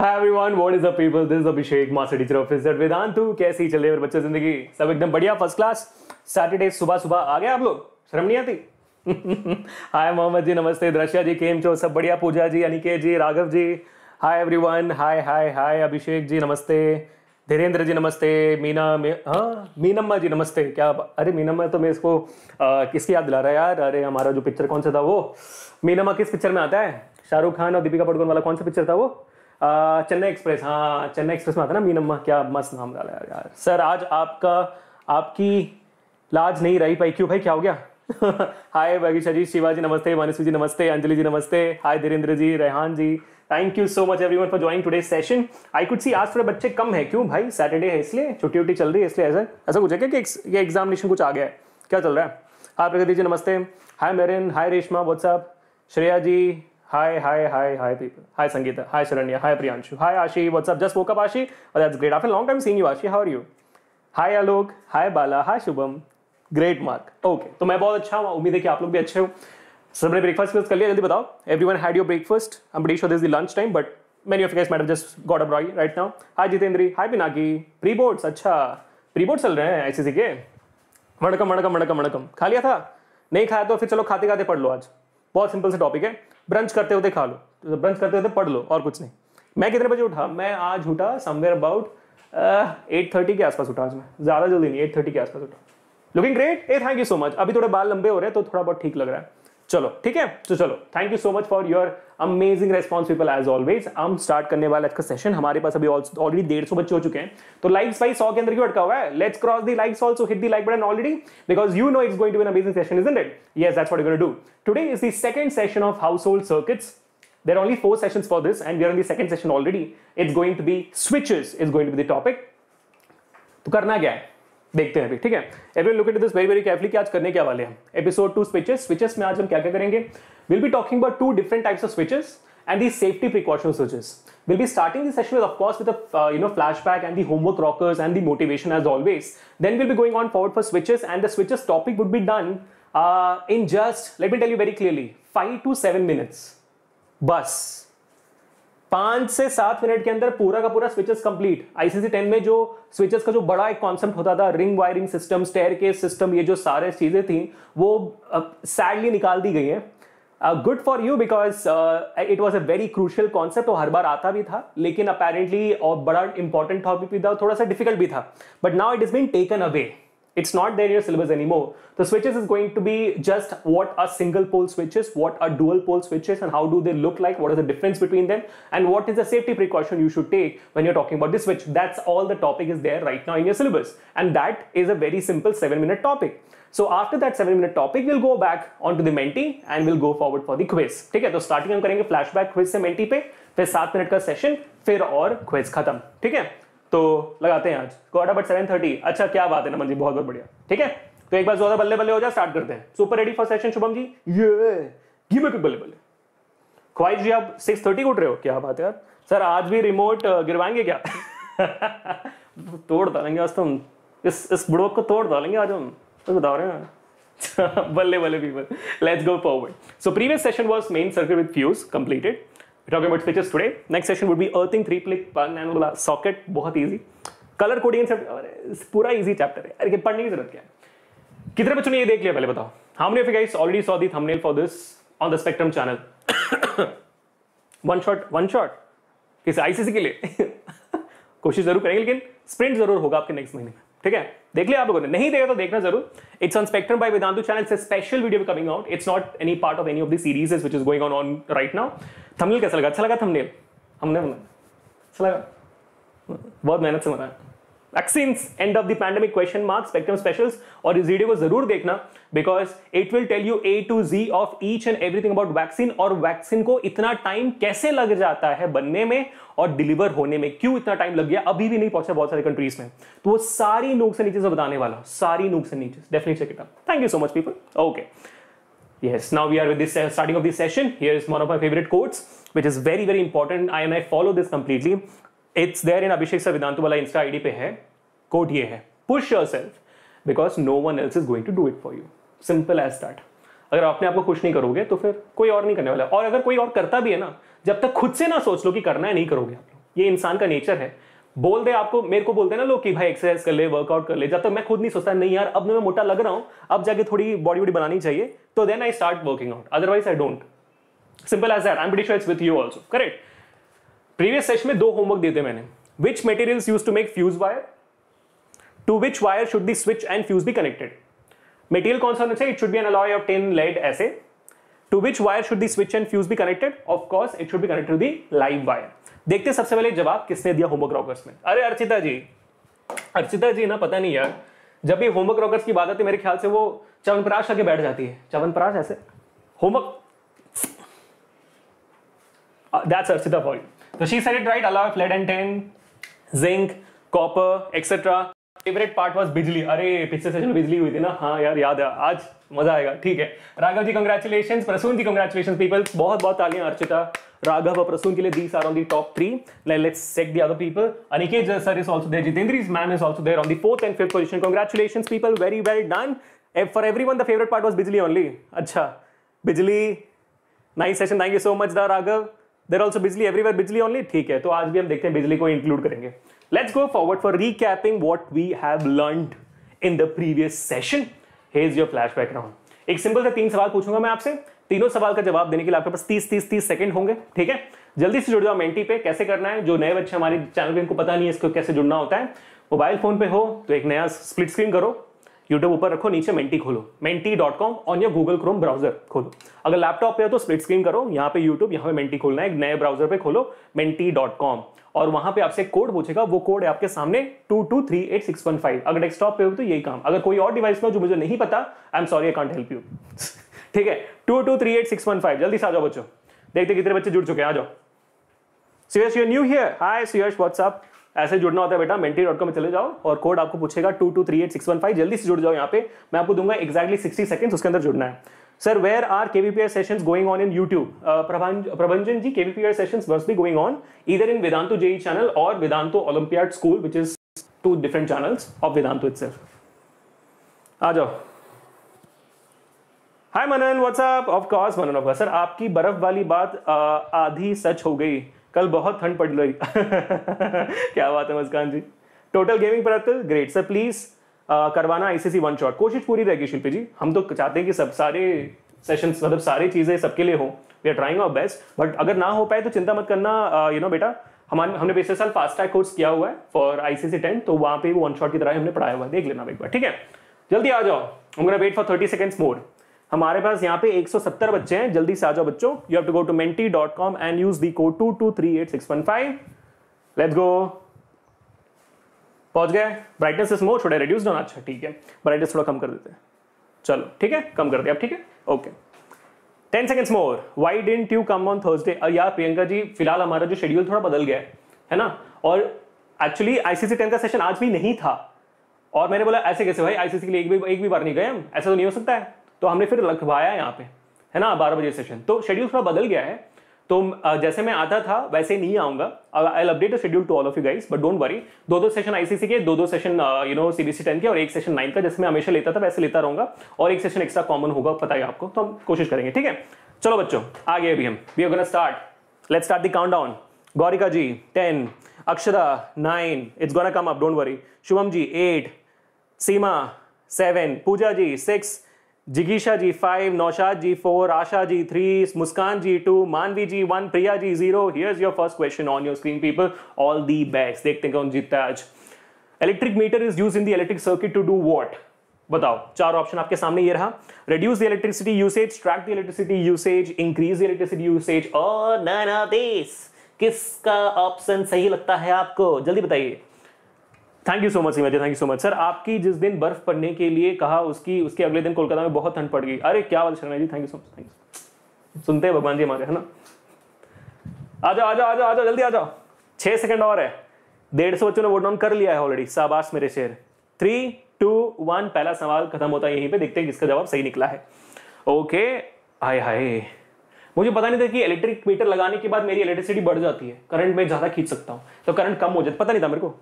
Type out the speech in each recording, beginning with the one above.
Hi everyone what is up people this is Abhishek master teacher officer Vedantu कैसी चल रही है बच्चों जिंदगी सब एकदम बढ़िया फर्स्ट क्लास सैटरडे सुबह सुबह आ गए आप लोग शर्म नहीं आती हाय मोहम्मद जी नमस्ते दृश्या जी केम चो सब बढ़िया Pooja ji Aniket ji Raghav ji hi everyone hi hi hi Abhishek ji नमस्ते धीरेन्द्र जी नमस्ते मीना मे हाँ मीनम्मा जी नमस्ते क्या अरे मीनम्मा तो मैं इसको आ, किसकी याद दिला रहा है यार अरे हमारा जो पिक्चर कौन सा था वो मीनम्मा किस पिक्चर में आता है शाहरुख खान और दीपिका पडुकोन वाला कौन सा पिक्चर था वो चेन्नई एक्सप्रेस हाँ चेन्नई एक्सप्रेस में आता ना मीनम्मा क्या मस्त नाम डाला यार यार सर आज आपका आपकी लाज नहीं रही पाई क्यों भाई क्या हो गया हाय बगीचा जी शिवाजी नमस्ते मानसवी जी नमस्ते अंजलि जी नमस्ते hi Dhirendra ji Rehan ji thank you so much one for join today session I could see आज थोड़े बच्चे कम है क्यों भाई सैटरडे है इसलिए छुट्टी उट्टी चल रही है इसलिए ऐसा ऐसा कुछ है क्या कि एग्जामिनेशन कुछ आ गया है क्या चल रहा है आप प्रगति जी नमस्ते hi Merin hi Reshma what's up Shreya ji Hi, hi, hi, hi, people. Hi, Sangeeta. Hi, Saranya. Hi, Priyanshu. Hi, Ashi. What's up? Just woke up, Ashi. Oh, that's great. After a long time seeing you, Ashi. How are you? Hi, Alok. Hi, Bala. Hi, Shubham. Great Mark okay तो मैं बहुत अच्छा हूँ उम्मीद है कि आप लोग भी अच्छे हो सबने ब्रेकफास्ट कर लिया जल्दी बताओ everyone had your breakfast I'm pretty sure this the lunch time but many of madam just got up Roy right now hi Jitendri hi Pinaki pre boards अच्छा प्री बोर्ड चल रहे हैं सी के मणकम मणकम मणकम मणकम खा लिया था नहीं खाया तो फिर चलो खाते खाते पढ़ लो आज बहुत सिंपल से टॉपिक है ब्रंच करते होते खा लो तो ब्रंच करते होते पढ़ लो और कुछ नहीं मैं कितने बजे उठा मैं आज उठा समवेयर अबाउट एट थर्टी के आसपास उठा आज मैं ज़्यादा जल्दी नहीं एट थर्टी के आसपास उठा looking great a thank you so much अभी थोड़े बाल लंबे हो रहे हैं तो थोड़ा बहुत ठीक लग रहा है चलो ठीक है तो चलो thank you so much for your amazing response people as always हम स्टार्ट करने वाले आज का सेशन हमारे पास अभी ऑलरेडी डेढ़ सौ बच्चे हो चुके हैं तो लाइक्स भाई सौ के अंदर क्यों अटका हुआ है let's cross the likes also hit the like button already because you know it's going to an amazing session is it yes that's what going do today is the second session of household circuits there are four session for this and and we are on the second session already. It's going to be switches is going to be the तो करना क्या है देखते हैं अभी ठीक है every look at this very very carefully आज करने क्या वाले हैं एपिसोड टू स्विचेस स्विचेस में आज हम क्या क्या करेंगे will be talking about two different types of switches and the safety precaution switches will be starting this session with of course with you know flashback and the homework rockers and the motivation as always then will be going on forward for switches and the switches topic would be done in just let me tell you very clearly five to seven minutes बस पांच से सात minute के अंदर पूरा का पूरा switches complete ICC ten में जो स्विचेस का जो बड़ा एक कॉन्सेप्ट होता था रिंग वायरिंग सिस्टम स्टेयर के सिस्टम ये जो सारे चीजें थी वो सैडली uh, निकाल दी गई है good for you because it was a very crucial concept हर बार आता भी था लेकिन अपेरेंटली और बड़ा इंपॉर्टेंट टॉपिक भी था थोड़ा सा डिफिकल्ट भी था but now it is been taken away It's not there in your syllabus anymore. The switches is going to be just what are single pole switches, what are dual pole switches and how do they look like, what is the difference between them and what is the safety precaution you should take when you're talking about this switch. That's all the topic is there right now in your syllabus and that is a very simple 7 minute topic. So after that 7 minute topic, we'll go back onto the Menti and we'll go forward for the quiz. Okay, so starting starting हम करेंगे flashback flashback से mentee पे फिर सात minute का session फिर और quiz खत्म ठीक है तो लगाते हैं आज गॉट अप सेवन थर्टी अच्छा क्या बात है नमन जी बहुत बहुत बढ़िया ठीक है तो एक बार ज्यादा बल्ले बल्ले हो जाए स्टार्ट करते हैं super ready for session Shubham ji ये गिव मी बल्ले बल्ले ख्वाहिश जी आप सिक्स थर्टी उठ रहे हो क्या बात है यार सर आज भी रिमोट गिरवाएंगे क्या तोड़ डालेंगे आज तुम तो इस इस बुड़ोक को तोड़ डालेंगे आज हम तो बता रहे हैं बल्ले बल्ले people let's go forward so previous session was main circuit with fuse completed We're talking about switches today. Next session would be earthing three click pun and socket. बहुत easy. कलर कोडिंग सब पूरा easy chapter है अरे पढ़ने की जरूरत क्या है कितने बच्चों ने ये देख लिया पहले बताओ how many of you guys already saw the thumbnail for this on the spectrum channel one shot one shot किसी आईसीसी के लिए कोशिश जरूर करेंगे लेकिन स्प्रिंट जरूर होगा आपके नेक्स्ट महीने में ठीक है देख लिया आप लोगों ने नहीं देखा तो देखना जरूर it's on spectrum by Vedantu channel से special video coming out it's not any part of any of the series which is going on on right now thumbnail कैसा लगा अच्छा लगा थंबनेल हमने अच्छा लगा बहुत मेहनत से बनाया vaccines end of the pandemic question mark spectrum specials और इस वीडियो को जरूर देखना because it will tell you A to Z of each and everything about vaccine और वैक्सीन को इतना टाइम कैसे लग जाता है बनने में और डिलीवर होने में क्यों इतना टाइम लग गया अभी भी नहीं पहुंचा बहुत सारे कंट्रीज में तो वो सारी नूक से नीचे से बताने वाला सारी नूक से नीचे definitely check it thank you so much people okay yes now we are with this uh, starting of this session here is one of my favorite quotes which is very very important i and i follow this completely it's there in Abhishek sir Vedantu वाला insta ID पे है quote ये है push yourself because no one else is going to do it for you simple as that अगर अपने आप को खुश नहीं करोगे तो फिर कोई और नहीं करने वाला और अगर कोई और करता भी है ना जब तक खुद से ना सोच लो कि करना है नहीं करोगे आप लोग ये इंसान का नेचर है बोल दे आपको मेरे को बोलते हैं ना लोग कि भाई एक्सरसाइज कर ले वर्कआउट कर ले जब तक मैं खुद नहीं सोचता नहीं यार अब मैं मोटा लग रहा हूं अब जाके थोड़ी बॉडी वॉडी बनानी चाहिए तो then I start working out otherwise I don't simple as that I am pretty with you also correct previous session में दो होमवर्क दिए थे मैंने which material use to make fuse wire to which wire should be switch and fuse be connected material कौन सा होना चाहिए it should be an alloy of tin lead ऐसे to which wire should the switch and fuse be connected of course it should be connected the live wire देखते सबसे पहले जवाब किसने दिया होमवर्क रॉकर्स में अरे अर्चिता जी अर्चिता जी ना पता नहीं यार जब भी होमवर्क रॉकर्स की बात आती है मेरे ख्याल से वो चवनप्राश आके बैठ जाती है चवनप्राश ऐसे homework that's uh, Archita for So she said it right, alloy, lead and tin, zinc, copper, etc. Favourite part was bijli अरे पिछले सेशन में बिजली हुई थी ना हाँ यार याद है आज मजा आएगा ठीक है Raghav ji congratulation Prasoon ji congratulation people बहुत बहुत तालियां अर्चिता राघव और प्रसून के लिए these are on the top three let's check the other people Aniket sir is also there Jitendra is man is also there on the fourth and fifth position congratulation people very well done for everyone the favourite part was bijli only अच्छा बिजली nice session thank you so much the Raghav there also bijli everywhere bijli only ठीक है तो आज भी हम देखते हैं बिजली को इंक्लूड करेंगे let's go forward for recapping what we have learn in the previous session has your flash background एक सिंपल से तीन सवाल पूछूंगा मैं आपसे तीनों सवाल का जवाब देने के लिए आपके पास 30 30 30 सेकंड होंगे ठीक है जल्दी से जुड़ जाओ मेंटी पे कैसे करना है जो नए बच्चे हमारे चैनल पे इनको पता नहीं है इसको कैसे जुड़ना होता है मोबाइल फोन पे हो तो एक नया स्प्लिट स्क्रीन करो यूट्यूब ऊपर रखो नीचे मेंटी खोलो Menti dot com on your Google Chrome browser खोलो अगर लैपटॉप पे हो तो स्प्लिट स्क्रीन करो यहाँ पे यूट्यूब यहाँ पे मेंटी खोलना है एक नए ब्राउजर पे खोलो मेंटी डॉट कॉम और वहां पे आपसे कोड पूछेगा वो कोड है आपके सामने two two three eight six one five अगर डेस्कटॉप पे हो तो यही काम अगर कोई और डिवाइस में जो मुझे नहीं पता I am sorry I can't help you ठीक है to two three eight six one five जल्दी से आ जाओ बच्चों देखते कितने बच्चे जुड़ चुके हैं आ जाओ Suyash you new here hi Suyash what's up ऐसे जुड़ना होता है बेटा मेंटी डॉट कॉम में चले जाओ और कोड आपको पूछेगा two two three eight six one five जल्दी से जुड़ जाओ यहाँ पे मैं आपको दूंगा एक्जैक्टली सिक्सटी सेकंड उसके अंदर जुड़ना है sir where are K V P KVPY session going on in YouTube Prabhanjan ji K V P KVPY session must be going on इधर इन वेदांतु जेई चैनल और Vedantu Olympiad school which is two different channels of Vedantu it itself आ जाओ hi Manan what's up of course Manan of sir आपकी बर्फ वाली बात uh, आधी सच हो गई कल बहुत ठंड पड़ रही क्या बात है मुस्कान जी टोटल गेमिंग पर ग्रेट सर प्लीज करवाना आईसीसी वन शॉट कोशिश पूरी रहेगी शिल्पी जी हम तो चाहते हैं कि सब सारे सेशन मतलब सारी चीजें सबके लिए हो we are trying our best but अगर ना हो पाए तो चिंता मत करना यू uh, नो बेटा हमारे हमने पिछले साल फास्ट ट्रैक कोर्स किया हुआ है फॉर आईसीसी टेन तो वहां पे वो वन शॉट की तरह हमने पढ़ाया हुआ है देख लेना एक बार ठीक है जल्दी आ जाओ हम wait for thirty seconds more हमारे पास यहाँ पे 170 बच्चे हैं जल्दी से आ जाओ बच्चों you have to go to Menti dot com and use the code two two three eight six one five let's go पहुंच गए ब्राइटनेस इज मोर थोड़ा रिड्यूस होना अच्छा ठीक है ब्राइटनेस थोड़ा कम कर देते हैं चलो ठीक है कम कर दिया आप ठीक है okay ten seconds more why didn't you come on Thursday यार प्रियंका जी फिलहाल हमारा जो शेड्यूल थोड़ा बदल गया है है ना और एक्चुअली आईसीसी टेन का सेशन आज भी नहीं था और मैंने बोला ऐसे कैसे भाई आईसीसी के लिए एक भी एक भी बार नहीं गए हम ऐसा तो नहीं हो सकता है तो हमने फिर लगवाया यहाँ पे है ना बारह बजे सेशन तो शेड्यूल थोड़ा बदल गया है तो जैसे मैं आता था वैसे नहीं आऊंगा I update schedule to all of you guys but don't worry दो दो सेशन आईसीसी के दो दो session you know CBC ten के और एक सेशन नाइन का जैसे मैं हमेशा लेता था वैसे लेता रहूंगा और एक सेशन एक्स्ट्रा कॉमन होगा पता है आपको तो हम कोशिश करेंगे ठीक है चलो बच्चों आगे अभी हम we are gonna start let start the countdown Gaurika ji ten Akshara nine it's gonna come up don't worry Shubham ji eight Seema seven Pooja ji six जिगीशा ji five Naushad ji four Asha ji three Muskan ji two Manvi ji one Priya ji zero here's your first question on your screen people all the best देखते हैं कौन जीतता है आज electric meter is use in the electric circuit to do what बताओ चार option आपके सामने ये रहा reduce the electricity usage track the electricity usage increase the electricity usage और नन ऑफ दिस किसका ऑप्शन सही लगता है आपको जल्दी बताइए thank you so much Singh thank you so much sir आपकी जिस दिन बर्फ पड़ने के लिए कहा उसकी उसके अगले दिन कोलकाता में बहुत ठंड पड़ गई अरे क्या बात Sharma ji thank you so much thank you सुनते हैं भगवान जी हमारे है ना आ जाओ आ जाओ आ जाओ आ जाओ जल्दी आ जाओ छह सेकंड और है डेढ़ सौ बच्चों ने वोट डाउन कर लिया है ऑलरेडी शाबाश मेरे शेर थ्री टू वन पहला सवाल खत्म होता है यहीं पे देखते हैं किसका जवाब सही निकला है ओके हाय हाय मुझे पता नहीं था कि इलेक्ट्रिक मीटर लगाने के बाद मेरी इलेक्ट्रिसिटी बढ़ जाती है करंट मैं ज़्यादा खींच सकता हूँ तो करंट कम हो जाता पता नहीं था मेरे को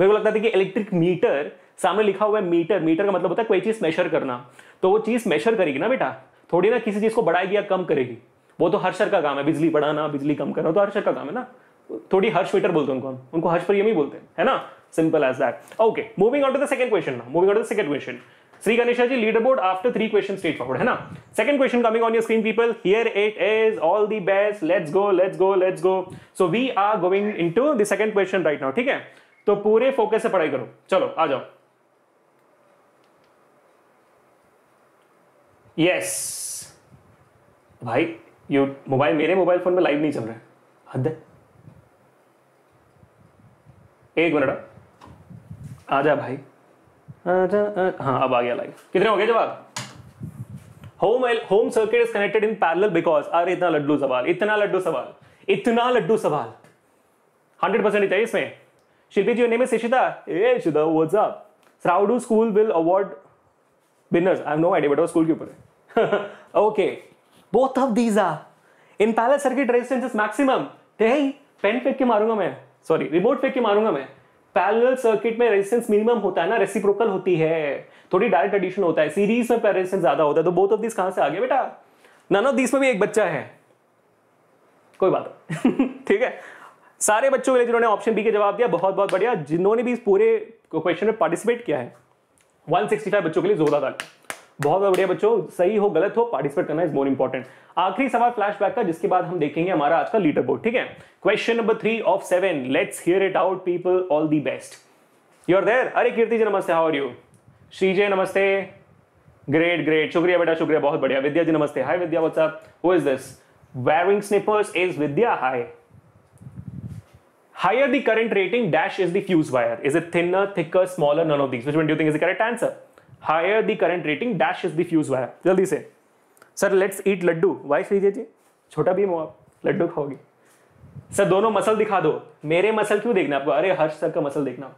मेरे को लगता था कि इलेक्ट्रिक मीटर सामने लिखा हुआ है मीटर मीटर का मतलब होता है कोई चीज़ मेशर करना तो वो चीज़ मेशर करेगी ना बेटा थोड़ी ना किसी चीज़ को बढ़ाएगी या कम करेगी वो तो हर्षर का काम है बिजली बढ़ाना बिजली कम करना तो हर्षर का काम है ना थोड़ी हर्ष मीटर बोलते हैं उनको हम उनको हर्ष पर यमी बोलते हैं है ना simple as that okay moving on to the second question ना moving on to the second question Shri Ganesha ji leaderboard after three question straightforward है ना second question coming on your screen people here it is all the best let's go let's go let's go so we are going into the second question right now ठीक है तो पूरे focus से पढ़ाई करो चलो आ जाओ यस भाई यू मोबाइल मेरे मोबाइल फोन में लाइव नहीं चल रहा है हद एक मिनट जा भाई आजा आ, हाँ अब आ गया लाइव कितने हो गए जवाब home home circuit is connected in parallel because अरे इतना लड्डू सवाल इतना लड्डू सवाल इतना लड्डू सवाल हंड्रेड परसेंट चाहिए इसमें Shilpi ji name Shishita a school will award winners I know ID but school के ऊपर okay both of these are in parallel circuit resistance maximum ते पेन फेंक के मारूंगा मैं सॉरी रिमोट फेंक के मारूंगा मैं पैरेलल सर्किट में रेजिस्टेंस मिनिमम होता है ना रेसिप्रोकल होती है थोड़ी डायरेक्ट एडिशन होता है सीरीज में रेजिस्टेंस ज्यादा होता है तो बोथ ऑफ दीज कहां से आ गया बेटा नन ऑफ दिस में भी एक बच्चा है कोई बात ठीक है सारे बच्चों के लिए जिन्होंने ऑप्शन बी के जवाब दिया बहुत बहुत बढ़िया जिन्होंने भी इस पूरे क्वेश्चन में पार्टिसिपेट किया है 165 बच्चों के लिए जोरदार बहुत बहुत बढ़िया बच्चों सही हो गलत हो पार्टिसिपेट करना इज मोर इंपॉर्टेंट आखिरी सवाल फ्लैशबैक का जिसके बाद हम देखेंगे हमारा आज का लीडर बोर्ड ठीक है question number three of seven let's hear it out people all the best you are there अरे कीर्ति जी नमस्ते हाउ आर यू श्री जय नमस्ते ग्रेट ग्रेट शुक्रिया बेटा शुक्रिया बहुत बढ़िया विद्या जी नमस्ते hi Vidya what's up who is this wearing sneakers is Vidya hi Higher the current rating, dash is the fuse wire. Is it thinner, thicker, smaller? None of these. Which one do you think is the correct answer? Higher the current rating, dash is the fuse wire. जल्दी से sir let's eat laddoo वाइफ लीजिए जी छोटा भीम हो आप लड्डू खाओगे sir दोनों मसल दिखा दो मेरे मसल क्यों देखना आपको अरे हर्ष सर का मसल देखना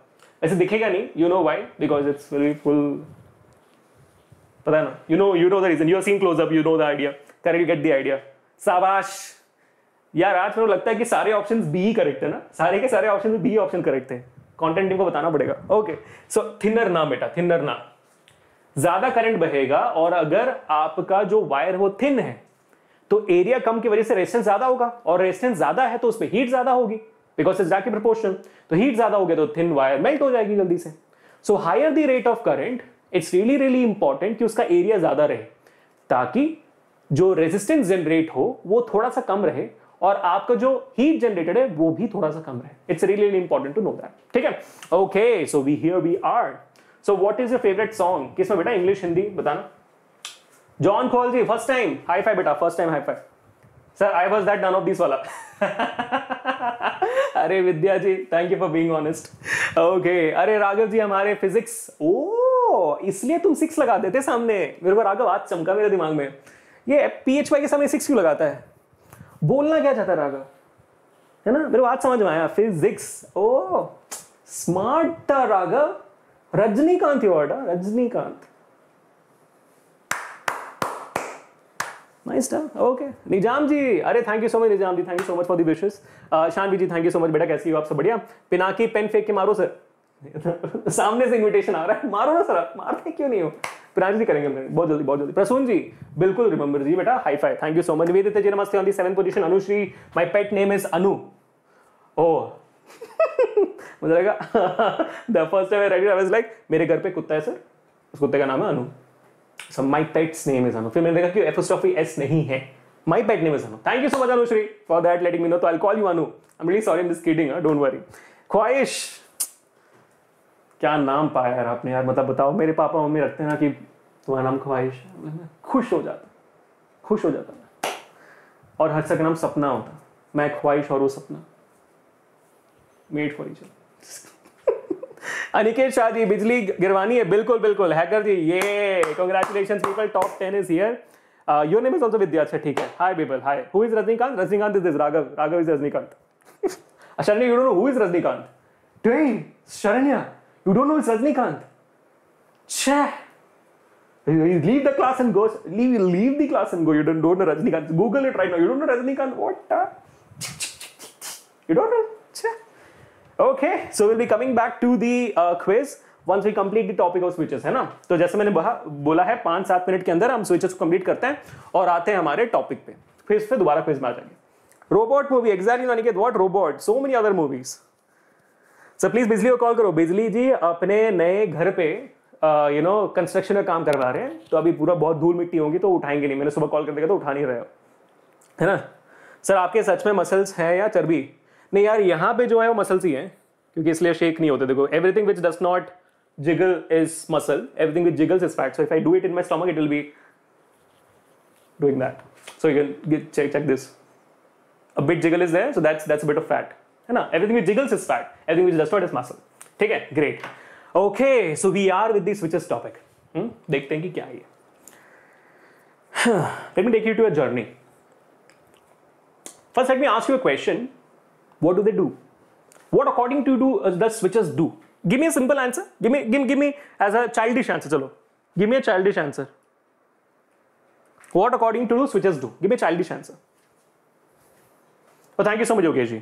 ऐसे दिखेगा नहीं you know why because it's will be full पता ना you know you know the reason you have seen close up you know the idea correct get the idea साबाश यार आज मेरे लगता है कि सारे ऑप्शन बी ही करेक्ट है ना सारे के सारे ऑप्शन बी ऑप्शन करेक्ट है कॉन्टेंट टीम को बताना पड़ेगा ओके सो थिनर ना बेटा थिनर ना ज्यादा करंट बहेगा और अगर आपका जो वायर वो थिन है तो एरिया कम की वजह से रेजिस्टेंस ज्यादा होगा और रेजिस्टेंस ज्यादा है तो उसमें हीट ज्यादा होगी बिकॉज इज डायरेक्टली प्रपोर्शन तो हीट ज्यादा हो गया तो थिन वायर मेल्ट हो जाएगी जल्दी से so higher the rate of current it's really really important कि उसका एरिया ज्यादा रहे ताकि जो रेजिस्टेंस जनरेट हो वो थोड़ा सा कम रहे और आपका जो हीट जनरेटेड है वो भी थोड़ा सा कम रहे it's really important to know that ठीक है okay so we here we are so what is your favourite song किसमें बेटा इंग्लिश हिंदी बताना जॉन खोल जी फर्स्ट टाइम हाई फाई बेटा first time high five sir I was that done of this वाला अरे Vidya ji thank you for being honest okay अरे राघव जी हमारे फिजिक्स ओ oh, इसलिए तुम सिक्स लगा देते सामने मेरे को राघव आज चमका मेरे दिमाग में ये पी एच वाई के सामने सिक्स क्यों लगाता है बोलना क्या चाहता राघव है ना मेरे बात समझ में आया फिजिक्स ओ स्मार्ट था राघव रजनीकांत ही word Rajinikanth nice okay Nizam ji अरे thank you so much Nizam ji thank you so much for the wishes Shanvi ji thank you so much बेटा कैसी हो आप सब बढ़िया पिनाकी पेन फेंक के मारो सर सामने से इनविटेशन आ रहा है मारो ना सर आप मारते क्यों नहीं हो प्रयांश जी करेंगे बहुत जल्दी बहुत जल्दी प्रसून जी बिल्कुल रिमेंबर जी बेटा high five thank you so much Vedit ji नमस्ते on the seven position Anushree my pet name is Anu oh oh. मुझे लगा the first time I was like मेरे घर पे कुत्ता है सर उस कुत्ते का नाम है Anu so my pet's name is Anu फिर मैंने देखा कि एपोस्ट्रोफी एस नहीं है my pet name is Anu. Thank you so much, Anushri, for that letting me know. So तो I'll call you Anu. I'm really sorry, I'm just kidding. Huh? हाँ, don't worry. Khwahish, क्या नाम पाया यार आपने यार मतलब बताओ मेरे पापा मम्मी रखते हैं ना कि तुम्हारा नाम ख्वाहिश खुश हो जाता खुश हो जाता मैं और हर्षा का नाम सपना होता मैं ख्वाहिश और वो सपना मेड फॉर अनिकेत शाह जी बिजली गिरवानी है बिल्कुल बिल्कुल हैकर जी ये congratulation people top ten is here your name is also Vidya अच्छा ठीक है hi people hi who is Rajinikanth Rajinikanth is is Raghav Raghav is Rajinikanth अच्छा you don't know who is Rajinikanth ट्वेन Sharanya You don't know it's Rajnikant. Chah. You leave the class and go. Leave, leave the class and go. You don't, don't know Rajnikant. Google it right now. You don't know Rajnikant. What? The? You don't know. Chah. Okay. So we'll be coming back to the uh, quiz. Once we complete the topic of switches, है ना तो जैसे मैंने बोला है पांच सात minute के अंदर हम स्विचेस को कंप्लीट करते हैं और आते हैं हमारे टॉपिक पे फिर से दोबारा फेज में आ जाएंगे रोबोट मूवी एग्जैक्टली यानी robot so many other movies sir please Bijli को कॉल करो बिजली जी अपने नए घर पे यू नो कंस्ट्रक्शन का काम करवा रहे हैं तो अभी पूरा बहुत धूल मिट्टी होगी तो उठाएंगे नहीं मैंने सुबह कॉल कर देगा तो उठा नहीं रहे हो है ना सर आपके सच में मसल्स हैं या चर्बी नहीं यार यहाँ पे जो है वो मसल्स ही हैं क्योंकि इसलिए शेक नहीं होते देखो everything which does not jiggle is muscle everything which jiggles is fat so if I do it in my stomach, it will be doing that so you can get, check this a bit jiggle is there so that's that's a bit of fat है ना everything jiggles is fat everything which doesn't is muscle ठीक है great okay so we are with this switches topic देखते हैं कि क्या है let me take you to a journey first let me ask you a question what do they do what according to do the switches do give me simple answer give me give give me as a child answer चलो give me a child answer what according to do switches do give me child answer thank you so much Yogesh ji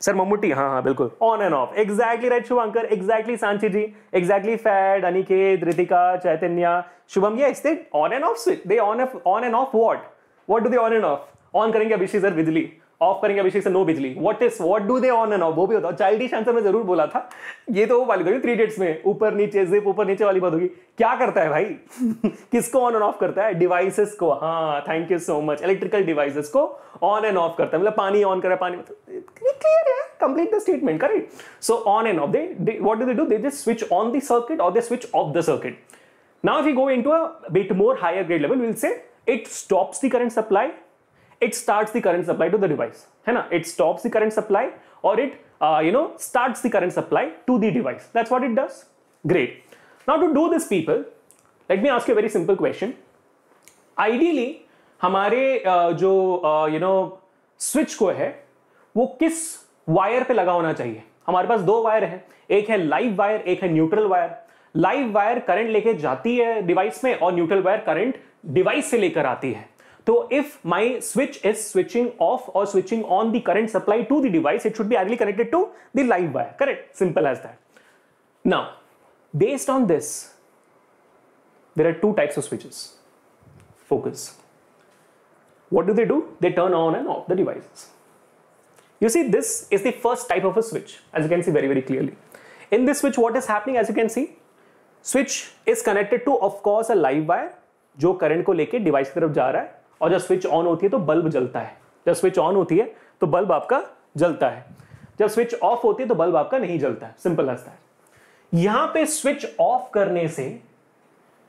sir Mammootty हाँ हाँ बिल्कुल on and off exactly right Shubhankar exactly Sanchi ji exactly फैड अनिकेत रितिका चैतन्य शुभम ये on and off they on on and off what what do they on and off on करेंगे Abhishek sir बिजली of करेंगे अभिषेक से no Bijli what is what do they on and off वो भी होता childish answer में जरूर बोला था ये तो वो वाली थ्री डेट्स में ऊपर नीचे जिप ऊपर नीचे वाली बात होगी क्या करता है भाई किसको ऑन एंड ऑफ करता है डिवाइसेस को हाँ thank you so much electrical devices को ऑन एंड ऑफ करता है मतलब पानी ऑन करा पानी क्लियर मतलब है complete the statement correct so on and off they what do they do they just switch on the circuit और they switch off the circuit now if you go in to a more higher grade level will say it stops the current supply it start the current supply to the device है ना it stop the current supply और it you know start the current supply to the device that's what it does great now to do this people let me ask you very simple question ideally हमारे uh, जो you know switch को है वो किस wire पे लगा होना चाहिए हमारे पास दो वायर है एक है लाइव वायर एक है neutral wire live wire current लेके जाती है डिवाइस में और न्यूट्रल वायर करंट डिवाइस से लेकर आती है So if my switch is switching off or switching on the current supply to the device, it should be ideally connected to the live wire, correct? Simple as that. Now, based on this, there are two types of switches. Focus. What do they do? They turn on and off the devices. You see, this is the first type of a switch, as you can see very, very clearly. In this switch, what is happening, as you can see, switch is connected to, of course, a live wire, जो current को लेके device की तरफ जा और जब switch on होती है तो बल्ब जलता है जब स्विच ऑन होती है तो बल्ब आपका जलता है जब स्विच ऑफ होती है तो बल्ब आपका नहीं जलता है सिंपल रास्ता है यहां पे स्विच ऑफ करने से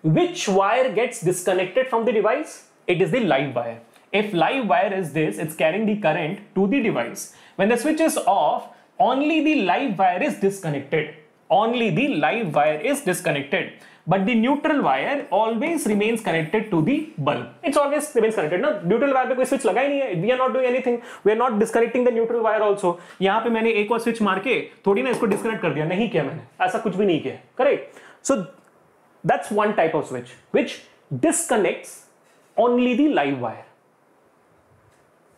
which wire gets disconnected from the device it is the live wire if live wire is this it's carrying the current to the device when the switch is off only the live wire is disconnected only the live wire is disconnected but the neutral wire always remains connected to the bulb. It's always remains connected. na neutral wire pe koi switch laga hi nahi hai We are not doing anything. We are not disconnecting the neutral wire also. yahan pe maine ek aur switch maar ke thodi na isko disconnect kar diya nahi kiya maine aisa kuch bhi nahi kiya Correct? So that's one type of switch which disconnects only the live wire.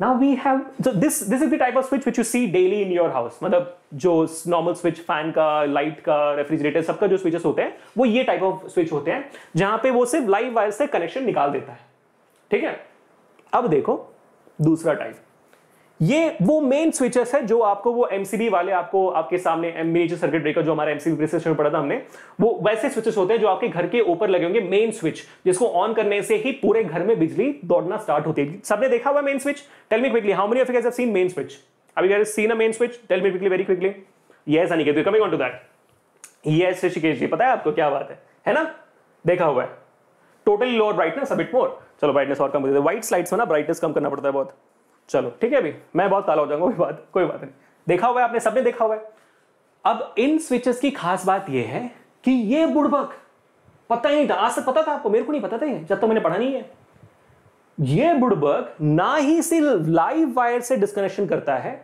now we have so this this is the type of switch which you see daily in your house मतलब जो normal switch fan का light का refrigerator सबका जो switches होते हैं वो ये टाइप ऑफ स्विच होते हैं जहां पे वो सिर्फ लाइव वायर से कनेक्शन निकाल देता है ठीक है अब देखो दूसरा टाइप ये वो मेन स्विचेस है जो आपको वो एमसीबी वाले आपको आपके सामने मिनीचर सर्किट ब्रेकर जो हमारा एमसीबी में पढ़ा था हमने वो वैसे स्विचेस होते हैं जो आपके घर के ऊपर लगे होंगे मेन स्विच जिसको ऑन करने से ही पूरे घर में बिजली दौड़ना स्टार्ट होती है सबने देखा हुआ main switch tell me quickly how many of have seen main switch अभी you seen a main switch tell me quickly very quickly ये यस कहते कमिंग ऑन टू दैट ये ऋषिकेश जी पता है आपको क्या बात है है ना देखा हुआ है totally lower brightness a bit more चलो ब्राइटनेस और कम कर देते व्हाइट स्लाइड्स में ना ब्राइटनेस कम करना पड़ता है बहुत चलो ठीक है अभी मैं बहुत काला हो जाऊंगा कोई बात कोई बात नहीं देखा हुआ है आपने सबने देखा हुआ है अब इन स्विचेस की खास बात यह है कि ये बुड़बक पता ही नहीं था आज तक पता था आपको मेरे को नहीं पता था जब तक तो मैंने पढ़ा नहीं है ये बुड़बक ना ही सिर्फ लाइव वायर से डिस्कनेक्शन करता है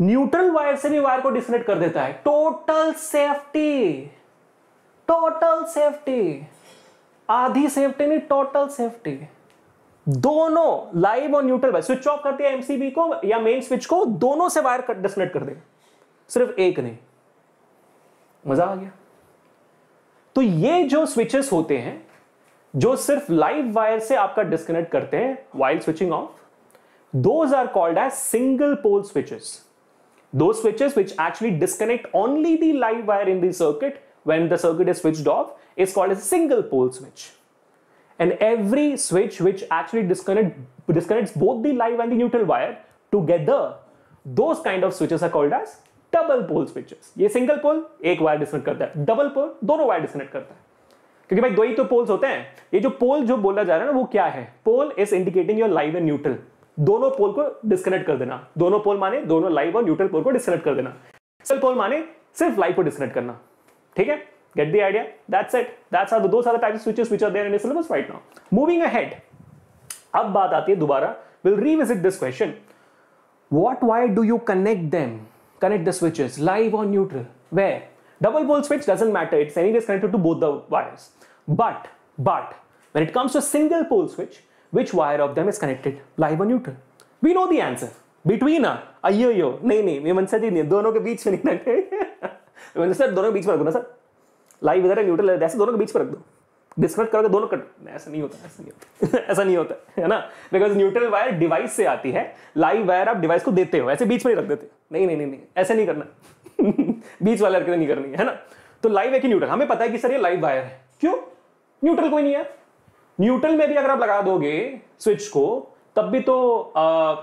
न्यूट्रल वायर से भी वायर को डिस्कनेक्ट कर देता है टोटल सेफ्टी टोटल सेफ्टी आधी सेफ्टी नहीं टोटल सेफ्टी दोनों लाइव और न्यूट्रल वायर स्विच ऑफ करते हैं एमसीबी को या मेन स्विच को दोनों से वायर डिस्कनेक्ट कर देगा सिर्फ एक नहीं मजा आ गया तो ये जो स्विचेस होते हैं जो सिर्फ लाइव वायर से आपका डिस्कनेक्ट करते हैं while switching off those are called as single pole switches दो switches which actually disconnect only the live wire in the circuit is switch off is called off is called a and every switch which actually disconnect, disconnects both the live and the neutral wire together, those kind of switches are called as double pole switches ये single pole एक wire disconnect करता है double पोल दोनों wire disconnect करता है क्योंकि भाई दो ही तो पोल्स होते हैं ये जो पोल जो बोला जा रहा है ना वो क्या है pole is indicating your live and neutral दोनों पोल को डिस्कनेक्ट कर देना दोनों पोल माने दोनों लाइव और न्यूट्रल पोल को डिस्कनेक्ट कर देना सिंगल पोल माने सिर्फ लाइव को डिस्कनेक्ट करना ठीक है Get the idea? That's it. That's how those are the types of switches which are there in the syllabus right now. Moving ahead, Ab baat aati hai. दोबारा we'll revisit this question. What wire do you connect them? Connect the switches live or neutral? Where? Double pole switch doesn't matter. It's anyways connected to both the wires. But but when it comes to single pole switch, which wire of them is connected live or neutral? We know the answer. Between a यो नहीं nee मैं मनसा di नहीं Dono ke बीच में नहीं connected Me manse di. Dono ke beech रखो ना live इधर है न्यूट्रल ऐसे दोनों के बीच में रख दो डिस्कनेक्ट करोगे दोनों कट ऐसा नहीं होता ऐसा नहीं होता ऐसा नहीं होता है ना बिकॉज न्यूट्रल वायर डिवाइस से आती है लाइव वायर आप डिवाइस को देते हो ऐसे बीच में ही रख देते नहीं नहीं नहीं नहीं ऐसे नहीं करना बीच वाले रखते नहीं करनी है ना तो लाइव है कि न्यूट्रल हमें पता है कि सर ये लाइव वायर है क्यों न्यूट्रल कोई नहीं है न्यूट्रल में भी अगर आप लगा दोगे स्विच को तब भी तो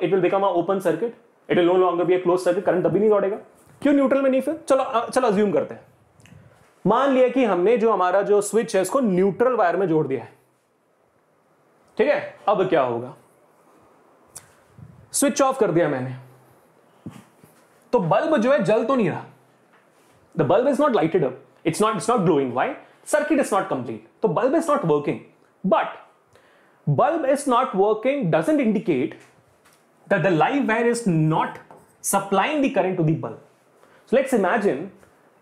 it will become a open circuit it will no longer be a close circuit current तब भी नहीं दौड़ेगा क्यों न्यूट्रल में नहीं फिर चलो चलो अज्यूम करते हैं मान लिया कि हमने जो हमारा जो स्विच है इसको न्यूट्रल वायर में जोड़ दिया है ठीक है अब क्या होगा स्विच ऑफ कर दिया मैंने तो बल्ब जो है जल तो नहीं रहा the bulb is not lighted up it's not it's not glowing why circuit is not complete तो bulb is not working but bulb is not working doesn't indicate that the live wire is not supplying the current to the bulb let's imagine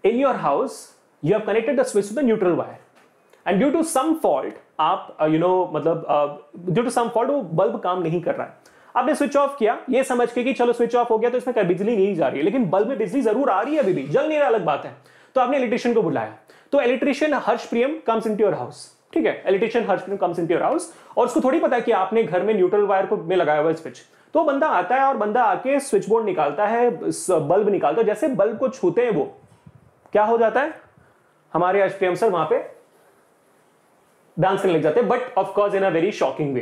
in your house you have connected the switch to the neutral wire and due to some fault आप you uh, know मतलब due to some fault वो bulb काम नहीं कर रहा है आपने switch off किया ये समझ के कि चलो स्विच ऑफ हो गया तो इसमें बिजली नहीं जा रही है लेकिन बल्ब में बिजली जरूर आ रही है अभी भी जल नहीं रहा अलग बात है तो आपने इलेक्ट्रिशियन को बुलाया तो electrician Harsh Priyam comes in your house ठीक है electrician Harsh Priyam comes in your house और उसको थोड़ी पता है कि आपने घर में न्यूट्रल वायर को में लगाया हुआ है स्विच तो बंदा आता है और बंदा आके स्विच बोर्ड निकालता है बल्ब निकालता है जैसे बल्ब को छूते हैं वो क्या हो जाता है हमारे आज प्रियम सर वहां पे डांस करने लग जाते हैं but of course in a very shocking way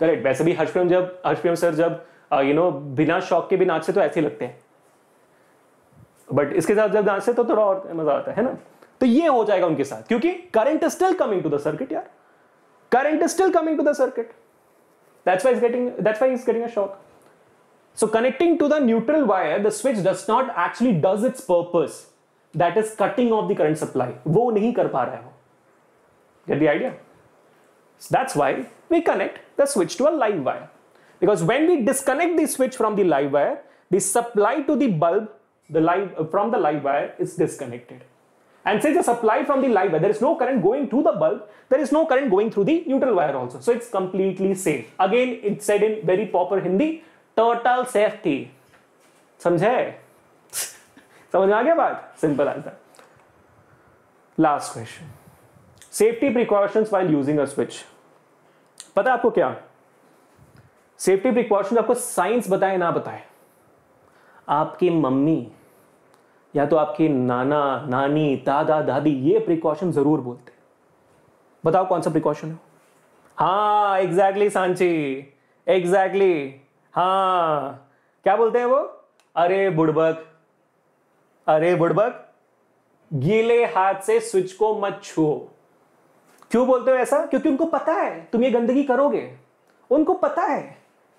correct वैसे भी हर्षप्रेम जब हर्षप्रेम सर जब यू uh, नो बिना शौक के भी नाचते तो ऐसे ही लगते हैं बट इसके साथ जब नाचते तो थोड़ा और मजा आता है ना तो ये हो जाएगा उनके साथ क्योंकि current is still coming to the circuit यार current is still coming to the circuit that's why it's getting that's why it's getting a shock so connecting to the neutral wire the switch does not actually does its that is cutting off the current supply वो नहीं कर पा रहे हो get the idea that's why we connect the switch to a live wire because when we disconnect the switch from the live wire the supply to the bulb the live from the live wire is disconnected and since the supply from the live wire there is no current going to the bulb there is no current going through the neutral wire also so it's completely safe again it's said in very proper hindi total safety samjhe समझ में आ गया बात simple answer last question safety precautions while using a switch पता है आपको क्या safety precaution आपको साइंस बताए ना बताए आपकी मम्मी या तो आपके नाना नानी दादा दादी ये प्रिकॉशन जरूर बोलते बताओ कौन सा प्रिकॉशन है हाँ एग्जैक्टली सांची एग्जैक्टली हाँ क्या बोलते हैं वो अरे बुड़बक अरे बुड़बक गीले हाथ से स्विच को मत छुओ क्यों बोलते हो ऐसा क्योंकि उनको पता है तुम ये गंदगी करोगे उनको पता है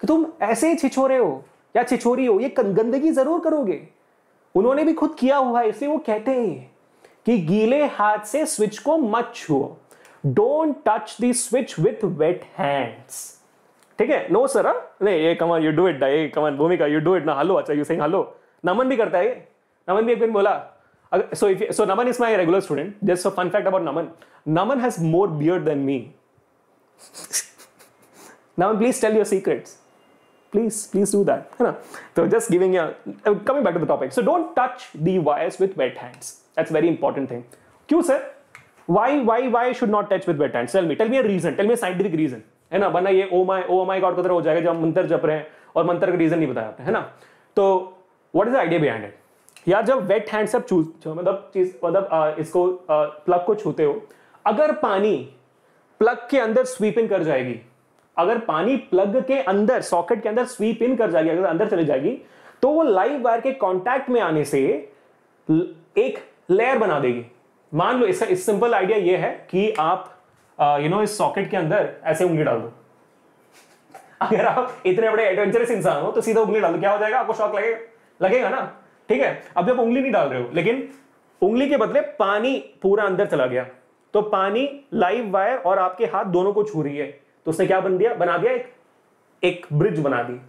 कि तुम ऐसे ही छिछोरे हो या छिछोरी हो ये गंदगी जरूर करोगे उन्होंने भी खुद किया हुआ है इसलिए वो कहते हैं कि गीले हाथ से स्विच को मत छुओ don't touch the switch with wet hands ठीक है नो सर हाँ? नहीं ये कमान यू डू इट ये come on Bhumika you do it ना हलो अच्छा यू सिंह हलो नमन भी करता है नमन भी एक दिन बोला so if so Naman is my regular student just fun fact about Naman Naman has more beard than me Naman please tell your secret please please do that है ना तो just giving coming back to the topic so don't touch the wires with wet hands that's very important thing क्यों sir why why why should not touch with wet hands tell me tell me reason tell me scientific reason है ना वरना ये ओ माई ओ माई God का हो जाएगा जब मंत्र जप रहे हैं और मंत्र का रीजन नहीं बताया है ना तो what is the idea behind it या जब वेट हैंड से चूज मतलब चीज मतलब इसको प्लग को छूते हो अगर पानी प्लग के अंदर स्वीप इन कर जाएगी अगर पानी प्लग के अंदर सॉकेट के अंदर स्वीप इन कर जाएगी अगर अंदर चली जाएगी तो वो लाइव वायर के कांटेक्ट में आने से एक लेयर बना देगी मान लो इसका इस सिंपल आइडिया ये है कि आप यू नो इस सॉकेट के अंदर ऐसे उंगली डाल दो अगर आप इतने बड़े एडवेंचरस इंसान हो तो सीधा उंगली डाल दो क्या हो जाएगा आपको शॉक लगेगा लगेगा ना ठीक है अब जब उंगली नहीं डाल रहे हो लेकिन उंगली के बदले पानी पूरा अंदर चला गया तो पानी लाइव वायर और आपके हाथ दोनों को छू रही है तो उसने क्या बन दिया बना दिया एक एक ब्रिज बना दी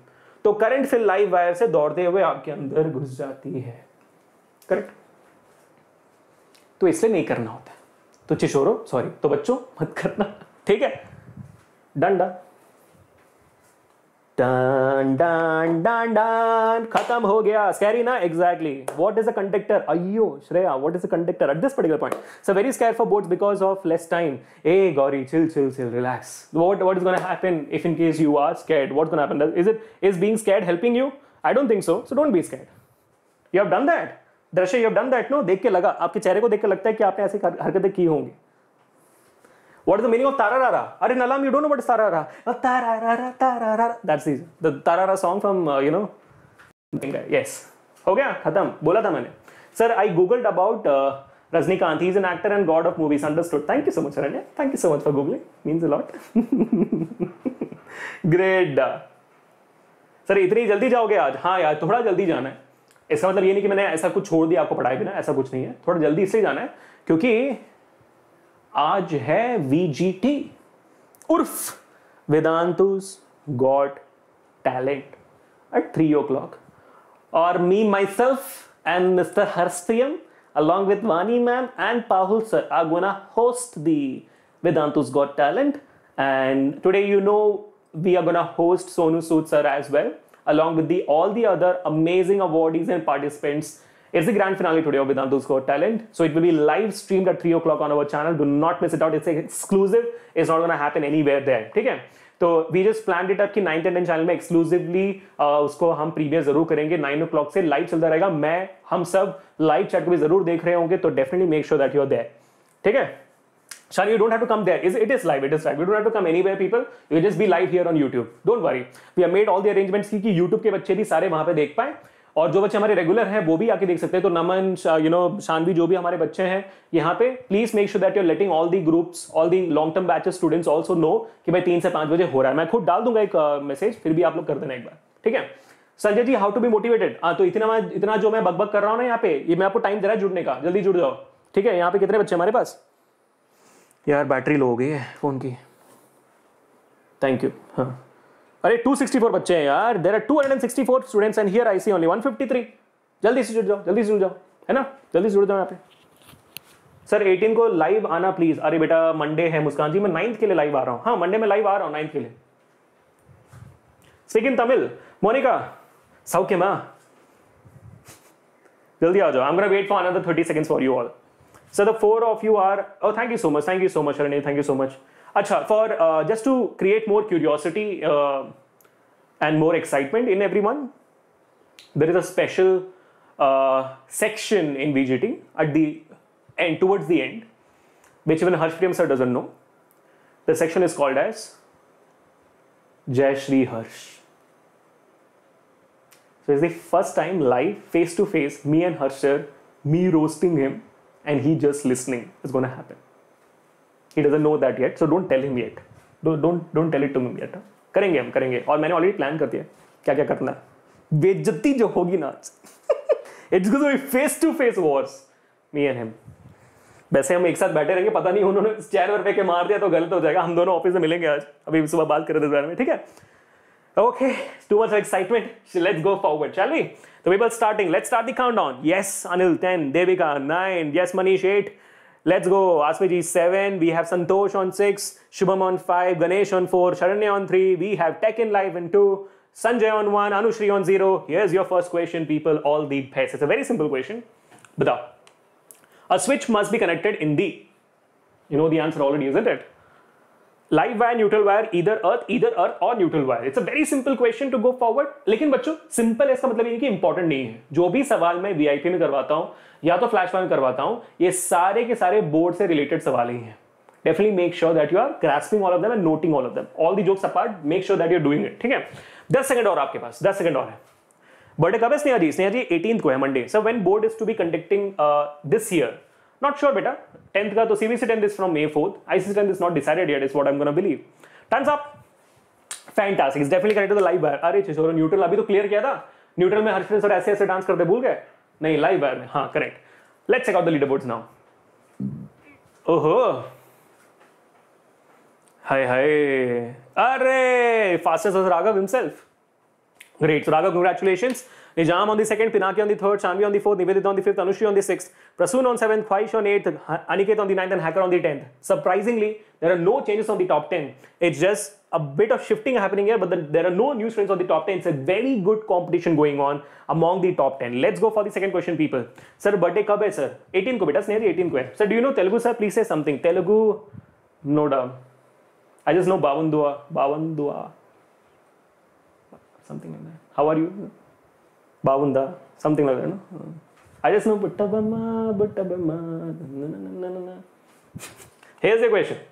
तो करंट फिर लाइव वायर से दौड़ते हुए आपके अंदर घुस जाती है करेक्ट तो इसलिए नहीं करना होता तो चिशोरो सॉरी तो बच्चों मत करना ठीक है डंडा डन डन डन डन खत्म हो गया स्कैरी ना exactly what is a conductor अयो Shreya what is a conductor at this particular point so very scare for boards because of less time ए Gauri chill chill chill relax what what is gonna happen if in case you are scared what's gonna happen is it is being scared helping you I don't think so so don't be scared you have done that दृश्य you have done that no देख के लगा आपके चेहरे को देख के लगता है कि आपने ऐसी हरकतें की होंगी What is the meaning of tararara? Are in Alam you don't know what is tararara. Oh, tararara, tararara. That's it. the tarara song from, uh, you know, yes. हो गया खत्म बोला था मैंने sir I googled about Rajinikanth he is an actor and god of movies understood thank you so much रण्य thank you so much for googling means a lot great sir इतनी जल्दी जाओगे आज हाँ यार थोड़ा जल्दी जाना है इसका मतलब ये नहीं कि मैंने ऐसा कुछ छोड़ दिया आपको पढ़ाए बिना ऐसा कुछ नहीं है थोड़ा जल्दी इसलिए जाना है क्योंकि आज है वीजीटी उर्फ Vedantu's got talent at three o'clock और me myself and mister हर्स्टियम along with Vani ma'am and Pahul sir are gonna host the Vedantu's got talent and today you know we are gonna host Sonu Sood sir as well along with the all the other amazing awardees and participants It's the grand finale today of Vedantu's Got Talent. So it will be live streamed at 3 o'clock on our channel. Do not miss it out. It's exclusive. It's not going to happen anywhere there. ठीक है तो we just plan it कि ninth and ten channel में exclusively उसको हम premiere जरूर करेंगे nine o'clock से लाइव चलता रहेगा मैं हम सब लाइव चैट को भी जरूर देख रहे होंगे तो definitely make sure that you are there ठीक है Sorry, you don't have to come there. It is live. It is live. You don't have to come anywhere, people. You just be live here on YouTube. Don't worry. We have made all the arrangements कि YouTube के बच्चे भी सारे वहां पे देख पाए और जो बच्चे हमारे रेगुलर हैं वो भी आके देख सकते हैं तो नमन यू नो शानवी जो भी हमारे बच्चे हैं यहाँ पे please make sure that you're letting all the groups all the long term batches students also know कि भाई तीन से पांच बजे हो रहा है मैं खुद डाल दूंगा एक मैसेज uh, फिर भी आप लोग कर देना एक बार ठीक है Sanjay ji how to be motivated हाँ तो इतना मैं इतना जो मैं बकबक कर रहा हूँ ना यहाँ पे ये मैं आपको टाइम दे रहा है जुड़ने का जल्दी जुड़ जाओ ठीक है यहाँ पे कितने बच्चे हमारे पास यार बैटरी लो हो गई है फोन की थैंक यू हाँ अरे 264 बच्चे हैं यार there are 264 students and here I see only 153 जल्दी से जुड़ जाओ जल्दी से जुड़ जाओ है ना जल्दी से जुड़ जाओ यहाँ पे सर 18 को लाइव आना प्लीज अरे बेटा मंडे है मुस्कान जी मैं नाइन्थ के लिए लाइव आ रहा हूँ हाँ मंडे में लाइव आ रहा हूँ नाइन्थ के लिए सिक इन तमिल मोनिका सौख्य माँ जल्दी आ जाओ I am wait for another thirty seconds for you all sir the four of you are oh thank you so much thank you so much रणे thank you so much for uh, just to create more curiosity uh, and more excitement in everyone, there is a special uh, section in VGT at the end, towards the end, which even Priyam sir doesn't know. The section is called as Jai Shri Harsh. So it's the first time live, face to face, me and Harsh sir, me roasting him and he just listening is going to happen. He doesn't know that yet so don't tell him yet don't don't tell it to him yet करेंगे हम करेंगे और मैंने already plan कर दिया क्या क्या करना है बेज्जती जो होगी ना it's going to be face to face wars me and him वैसे हम एक साथ बैठे रहेंगे पता नहीं उन्होंने चेयर पर के मार दिया तो गलत हो जाएगा हम दोनों ऑफिस में मिलेंगे आज अभी सुबह बात कर रहे थे बारे में ठीक है okay too much excitement let's go forward forward, we तो we will starting let's start the countdown yes Anil 10, Devika 9, yes Manish 8, Let's go. is 7. We have Santosh on 6. Shubham on 5. Ganesh on 4. Sharanya on 3. We have Tech in Live in 2. Sanjay on 1. Anushri on 0. Here's your first question, people. All the best. It's a very simple question. But a switch must be connected in the. You know the answer already, isn't it? Live wire neutral wire इधर earth इधर earth और neutral wire it's a very simple question to go forward लेकिन बच्चों simple इसका मतलब ये कि important नहीं है जो भी सवाल मैं वीआईपी में करवाता हूं या तो फ्लैश वायर में करवाता हूं ये सारे के सारे बोर्ड से रिलेटेड सवाल ही है definitely make sure that you are grasping all of them and noting all of them all the jokes apart make sure that you doing it ठीक है दस सेकंड और आपके पास दस सेकंड और है बर्थडे कब है स्नेहा जी स्नेहा जी एटीन को है Monday sir when board is to be conducting this year Not sure, beta. 10th का तो CBC 10th is from May 4th. ICC 10th is not decided yet. Is what I'm gonna believe. Times up. Fantastic. It's definitely connected to the live wire. अरे चिशोर neutral अभी तो clear किया था neutral में हर्षित sir ऐसे ऐसे dance करते भूल गए नहीं लाइव वायर में हाँ correct let's check out the leader boards now ओहो हाय हाय अरे fastest Raghav himself great so Raghav congratulations Nijam on the second, Pinaki on the third, Shanvi on the fourth, Nivedita on the fifth, Anushri on the sixth, Prasoon on seventh, Khwaish on eighth, Aniket on the ninth, and Hacker on the tenth. Surprisingly, there are no changes on the top 10. It's just a bit of shifting happening here, but the, there are no new strains on the top 10. It's a very good competition going on among the top 10. Let's go for the second question, people. Sir, birthday kab hai, sir? 18 ko beta, sneri 18 ko hai. Sir, do you know Telugu, sir? Please say something. Telugu, no doubt. I just know Bavandua, Bavandua, something like that. How are you? బాగుందా something like that I just know Butta Bomma బుట్ట బొమ్మ hedge the question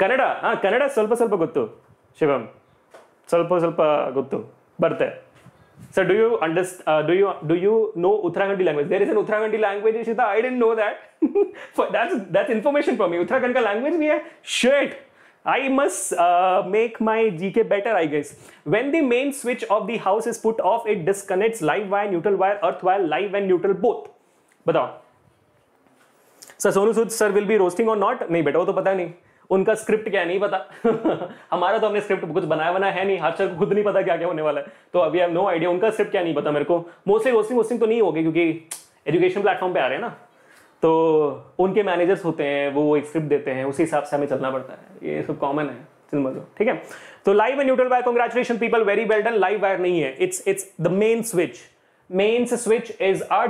Kannada ಹಾಂ ಕನ್ನಡ ಸ್ವಲ್ಪ ಸ್ವಲ್ಪ ಗೊತ್ತು ಶಿವಮ್ ಸ್ವಲ್ಪ ಸ್ವಲ್ಪ ಗೊತ್ತು ಬರುತ್ತೆ ಸೊ ಡು ಯು ಅಂಡರ್ಸ್ do you do you know Uttarakhandi language there is an Uttarakhandi language is I don't know that for that's that's information for me Uttarakhand language we have shirt I must uh, make my GK better, I guess. When the main switch of the house is put off, it disconnects live wire, neutral wire, earth wire, live and neutral both. बताओ Sir, Sonu Sood sir will be roasting or not? नहीं बेटा वो तो पता नहीं उनका script क्या नहीं पता हमारा तो हमने स्क्रिप्ट कुछ बनाया बनाया है नहीं हर सर को खुद नहीं पता क्या क्या होने वाला है तो अभी आई हैव नो आइडिया उनका स्क्रिप्ट क्या नहीं पता मेरे को मोस्टली रोस्टिंग वोस्टिंग तो नहीं होगी क्योंकि एजुकेशन प्लेटफॉर्म पे आ रहे हैं ना तो उनके मैनेजर्स होते हैं वो एक स्क्रिप्ट देते हैं उसी हिसाब से हमें चलना पड़ता है ये सब कॉमन है ठीक है तो live and neutral wire congratulation people very well done live wire नहीं है it's it's the main switch main switch is a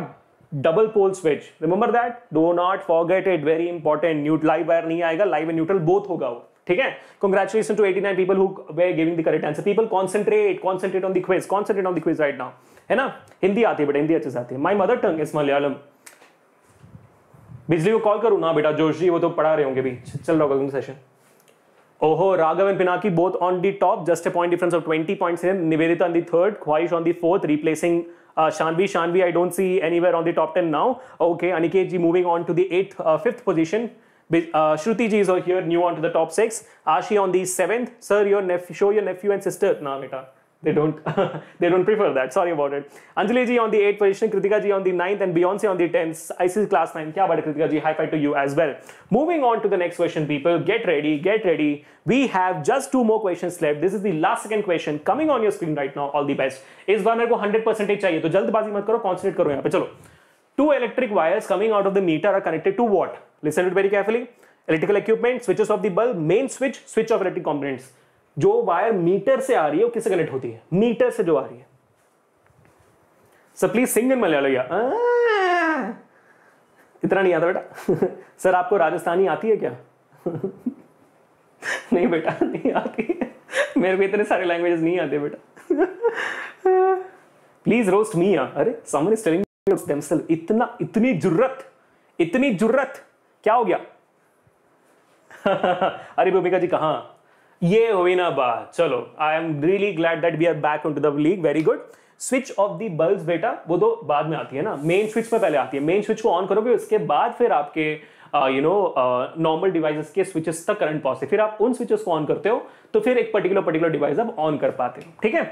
double pole switch remember that do not forget it very important न्यूट live wire नहीं आएगा live and neutral both होगा वो ठीक है congratulation to nine people who we giving the correct answer people concentrate concentrate on the quiz concentrate on the quiz right now है ना हिंदी आती है बट हिंदी अच्छे से आती है my mother tongue is Malayalam बिजली को कॉल करूँ ना हाँ बेटा जोश जी वो तो पढ़ा रहे होंगे भी चल रहा होगा सेशन ओहो Raghav and Pinaki both on the top just a point difference of twenty points है Nivedita on the third Khwahish on the fourth replacing Shanvi Shanvi I don't see any on the top ten now okay Aniket ji moving on to the eighth fifth position Shruti ji is or new on to the top six Aashi on the seventh sir your show your nephew and sister ना बेटा they don't they don't prefer that. Sorry about it. Anjali ji on the 8th position, Kritika ji on the 9th, and Beyonce on the 10th. ICC class 9. Kya baat Kritika ji? High five to you as well. Moving on to the next question, people. Get ready, get ready. We have just two more questions left. This is the last second question coming on your screen right now. All the best. इस बार मेरे 100 percentage चाहिए तो जल्दबाजी mat karo. Concentrate karo yahan pe. Chalo. two electric wires coming out of the meter are connected to what listen to it very carefully electrical equipment switches of the bulb main switch switch of electric components जो wire meter से आ रही है वो किससे connect होती है metre से जो आ रही है sir please sing in Malayalam या इतना नहीं आता बेटा सर आपको राजस्थानी आती है क्या नहीं बेटा नहीं आती है मेरे को इतने सारे लैंग्वेजेस नहीं आते बेटा प्लीज रोस्ट मी या अरे समन इज टेलिंग इतना इतनी जुर्रत इतनी जुर्रत क्या हो गया अरे भूमिका जी कहा ये हुई ना बात चलो I am really glad that we are back on to the league very good switch off the bulb बेटा वो तो बाद में आती है ना मेन स्विच में पहले आती है मेन स्विच को ऑन करोगे उसके बाद फिर आपके यू नो नॉर्मल डिवाइसेस के स्विचेस तक करंट पहुंचते फिर आप उन स्विचेस को ऑन करते हो तो फिर एक पर्टिकुलर पर्टिकुलर डिवाइस आप ऑन कर पाते हो ठीक है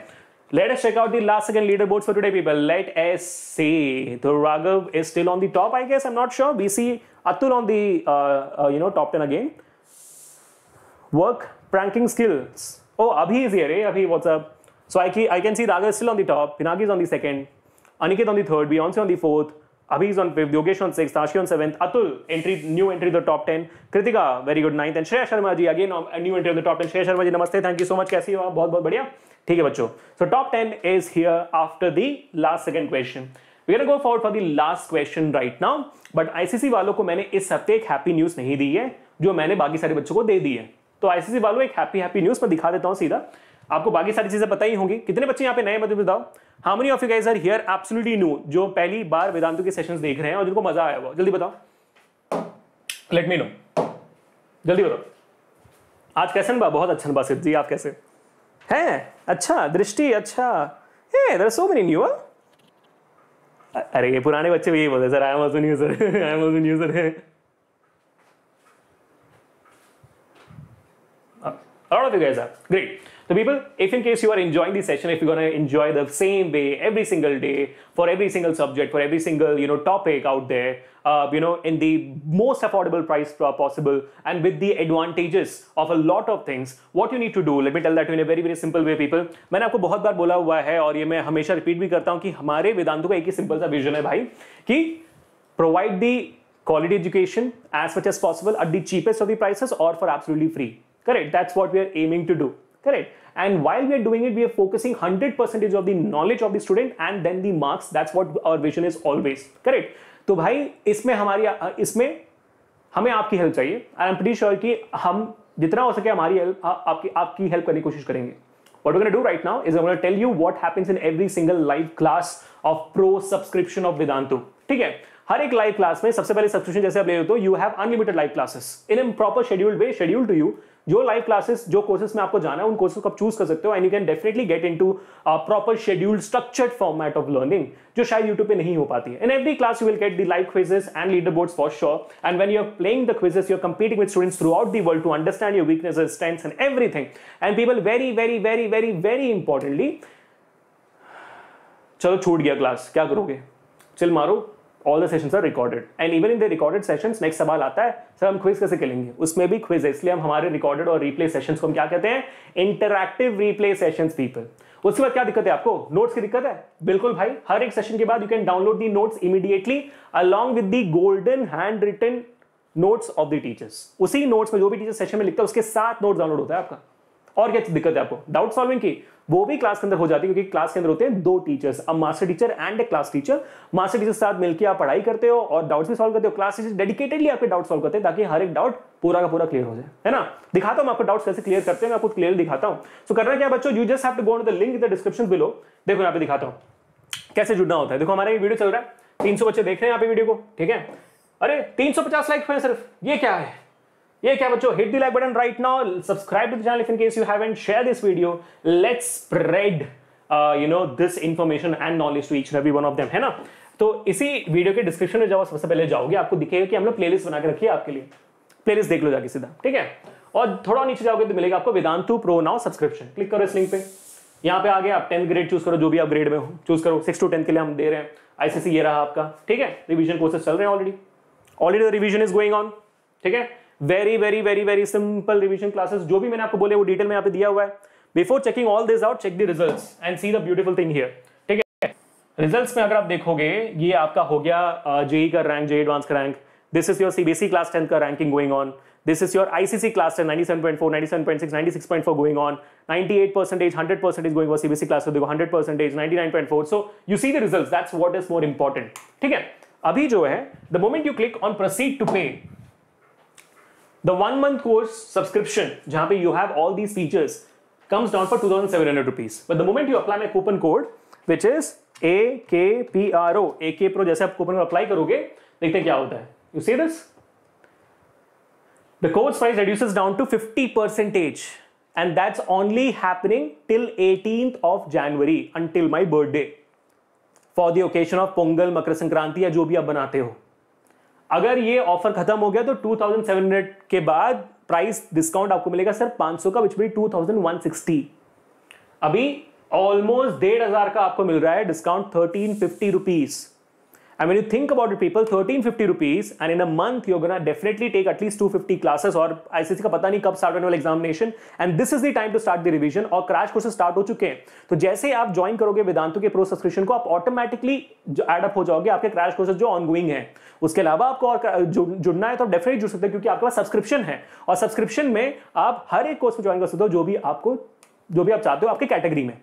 let us check out the last second leader for for people. People let's The तो Raghav is still on top, top I guess I am not sure Atul see Atul on uh, you know top ten again work pranking skills. Oh, Abhi is here, eh? Abhi, what's up? So I, I can see Daga is still on the top, Pinagi is on the second, Aniket on the third, Beyonce on the fourth, Abhi is on fifth, Yogesh on sixth, Ashi on seventh, Atul, entry, new entry to the top 10, Kritika, very good, ninth, and Shreya Sharma ji, again, a new entry on the top 10. Shreya Sharma ji, namaste, thank you so much, कैसी हो आप बहुत बहुत बढ़िया ठीक है बच्चों so top ten is here after the last second question we go forward for the last question right now but ICC वालों को मैंने इस हफ्ते एक हैप्पी न्यूज नहीं दी है जो मैंने बाकी सारे बच्चों को दे दी है तो आईसीसी वालों एक हैप्पी हैप्पी न्यूज मैं दिखा देता हूँ सीधा आपको बाकी सारी चीजें पता ही होंगी कितने बच्चे यहाँ पे नए मतलब बताओ how many of you guys are here absolutely new जो पहली बार वेदांतों के सेशंस देख रहे हैं और जिनको मजा आया हुआ जल्दी बताओ लेट मी नो जल्दी बताओ आज कैसे बा बहुत अच्छा बा सिद्ध जी आप कैसे हैं अच्छा दृष्टि अच्छा hey there so many new अरे ये पुराने बच्चे भी यही बोलते sir I am a new sir I am a new sir a lot of you guys are great so people if in case you are enjoying the session if you're going to enjoy the same way every single day for every single subject for every single you know topic out there uh, you know in the most affordable price possible and with the advantages of a lot of things what you need to do let me tell that in a very very simple way people मैंने आपको बहुत बार बोला हुआ है और ये मैं हमेशा रिपीट भी करता हूँ कि हमारे वेदांतों का एक ही सिंपल सा विजन है भाई कि quality education as much as possible at the cheapest of the prices or for absolutely free correct that's what we are aiming to do correct and while we are doing it we are focusing 100 percentage of the knowledge of the student and then the marks that's what our vision is always correct तो भाई इसमें हमारी इसमें हमें आपकी help चाहिए आई am pretty sure कि हम जितना हो सके हमारी हेल्प आपकी आपकी हेल्प करने की कोशिश करेंगे what we're going to do right now is I'm going to tell you what happens in every single live class of pro subscription of Vedantu. ठीक है हर एक लाइव क्लास में सबसे पहले सब्सक्रिप्शन जैसे आप ले रहे हो you have unlimited live classes in a proper scheduled way schedule to you जो लाइव क्लासेस जो कोर्सेस में आपको जाना है उन कोर्सेस को आप चूज कर सकते हो and you can definitely get into proper schedule structured format of learning जो शायद यूट्यूब पे नहीं हो पाती है in every class you will get the live quizzes and leader board for sure and when you are playing the quizzes you are competing with students throughout the world to understand your weakness strengths and everything and people very very very very very importantly चलो छूट गया class क्या करोगे chill मारो all the sessions are recorded and even in the recorded sessions next सवाल आता है sir हम क्विज कैसे खेलेंगे उसमें भी क्विज है इसलिए हम हमारे रिकॉर्डेड और रिप्ले सेशंस को हम क्या कहते हैं इंटरक्टिव रिप्ले सेशंस पीपल उसके बाद क्या दिक्कत है आपको नोट्स की दिक्कत है बिल्कुल भाई हर एक सेशन के बाद you can download the notes immediately along with the golden hand written notes of the teachers उसी नोट्स में जो भी टीचर सेशन में लिखता है उसके साथ नोट डाउनलोड होता है आपका और क्या दिक्कत है आपको डाउट सॉल्विंग की वो भी क्लास के अंदर हो जाती है क्योंकि क्लास के अंदर होते हैं दो टीचर्स अब master teacher and a class teacher master teacher के साथ मिलकर आप पढ़ाई करते हो और डाउट्स भी सॉल्व करते हो क्लास टीचर डेडिकेटेडली आपके डाउट सॉल्व करते हैं ताकि हर एक डाउट पूरा का पूरा क्लियर हो जाए है ना दिखाता हूं आपको डाउट्स कैसे क्लियर करते हैं मैं आपको क्लियर दिखाता हूं सो so, करना क्या बच्चों you just have to go the link in the description below देखो यहाँ पे दिखाता हूँ कैसे जुड़ना होता है देखो हमारा ये वीडियो चल रहा है तीन बच्चे देख रहे हैं यहाँ पे वीडियो को ठीक है अरे तीन लाइक हुए सिर्फ ये क्या है ये क्या बच्चों hit the like button right now subscribe to channel if in case you and share this video let's spread you know this information and knowledge to each every one of them है ना तो इसी video के description में जाओ सबसे पहले जाओगे आपको दिखेगा कि हमने प्लेलिस्ट बना के रखी है आपके लिए प्लेलिस्ट देख लो जाके सीधा ठीक है और थोड़ा नीचे जाओगे तो मिलेगा आपको Vedantu pro now subscription click करो इस लिंक पे यहाँ पे आगे आप टेंथ ग्रेड चूज करो जो भी आप ग्रेड में हो चूज करो सिक्स टू टेंथ के लिए हम दे रहे हैं आईसीसी ये रहा आपका ठीक है रिविजन कोर्सेस चल रहे हैं already already the revision is going on ठीक है very very very very simple revision classes जो भी मैंने आपको बोले वो डिटेल में यहाँ पे दिया हुआ है before checking all this out check the result and see the beautiful thing here ठीक है रिजल्ट में अगर आप देखोगे ये आपका हो गया जेई e का रैंक जेई एडवांस का rank this is your CBSE class tenth का ranking going on This is your ICC class 10, 97.4, 97.6, 96.4 going on, 98 percentage, 100 percentage going for CBC class, so 100 percentage, 99.4. So you see the results. That's what is more important. ठीक है अभी जो है the moment you click on proceed to pay The one month course subscription, where you have all these features, comes down for 2700 rupees but the moment you apply my coupon code which is AKPRO AK Pro जैसे आप coupon code apply करोगे देखते हैं क्या होता है you see this the course price reduces down to 50 percentage and that's only happening till 18th of January until my birthday for the occasion of Pongal, Makar Sankranti या जो भी आप बनाते हो अगर ये ऑफर खत्म हो गया तो 2700 के बाद प्राइस डिस्काउंट आपको मिलेगा सर 500 का विच मीन 2160 अभी ऑलमोस्ट डेढ़ हजार का आपको मिल रहा है discount thirteen fifty rupees And when you think about it, people, 1350 rupees, and in a month, you're gonna definitely take at least 250 classes or ICC का पता नहीं कब स्टार्ट होने वाला examination and this is the time to start the revision और crash courses start हो चुके हैं तो जैसे आप ज्वाइन करोगे वेदांतों के प्रो सब्सक्रिप्शन को आप ऑटोमेटिकली एडअप हो जाओगे आपके क्रैश कोर्सेज जो ऑनगोइंग है उसके अलावा आपको और जुड़ना है तो डेफिनेटली जुड़ सकते हैं क्योंकि आपके पास सब्सक्रिप्शन है और सब्सक्रिप्शन में आप हर एक कोर्स में ज्वाइन कर सकते हो जो भी आपको जो भी आप चाहते हो आपके कैटेगरी में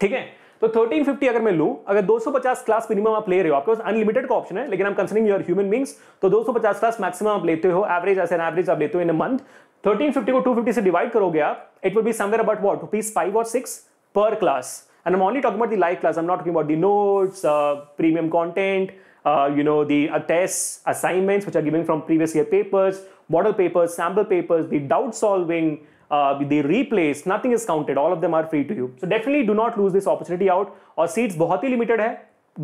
ठीक है तो 1350 अगर मैं लू अगर 250 क्लास मिनिमम आप ले रहे हो आपके पास अनलिमिटेड का ऑप्शन है लेकिन आप कंसिडरिंग योर ह्यूमन बींग्स तो 250 क्लास मैक्सिमम आप लेते हो एवरेज एस एन एवरेज आप लेते हो इन मंथ 1350 को 250 से डिवाइड करोगे आप it will be somewhere about what rupees five और six per class and am talk about the live class am not talk about the notes premium content you know दस assignments which are giving from previous year papers model papers sample papers the doubt solving uh, they replace, nothing is counted. All of them are free to you. So definitely do not lose this opportunity out. or seats bahut hi limited hai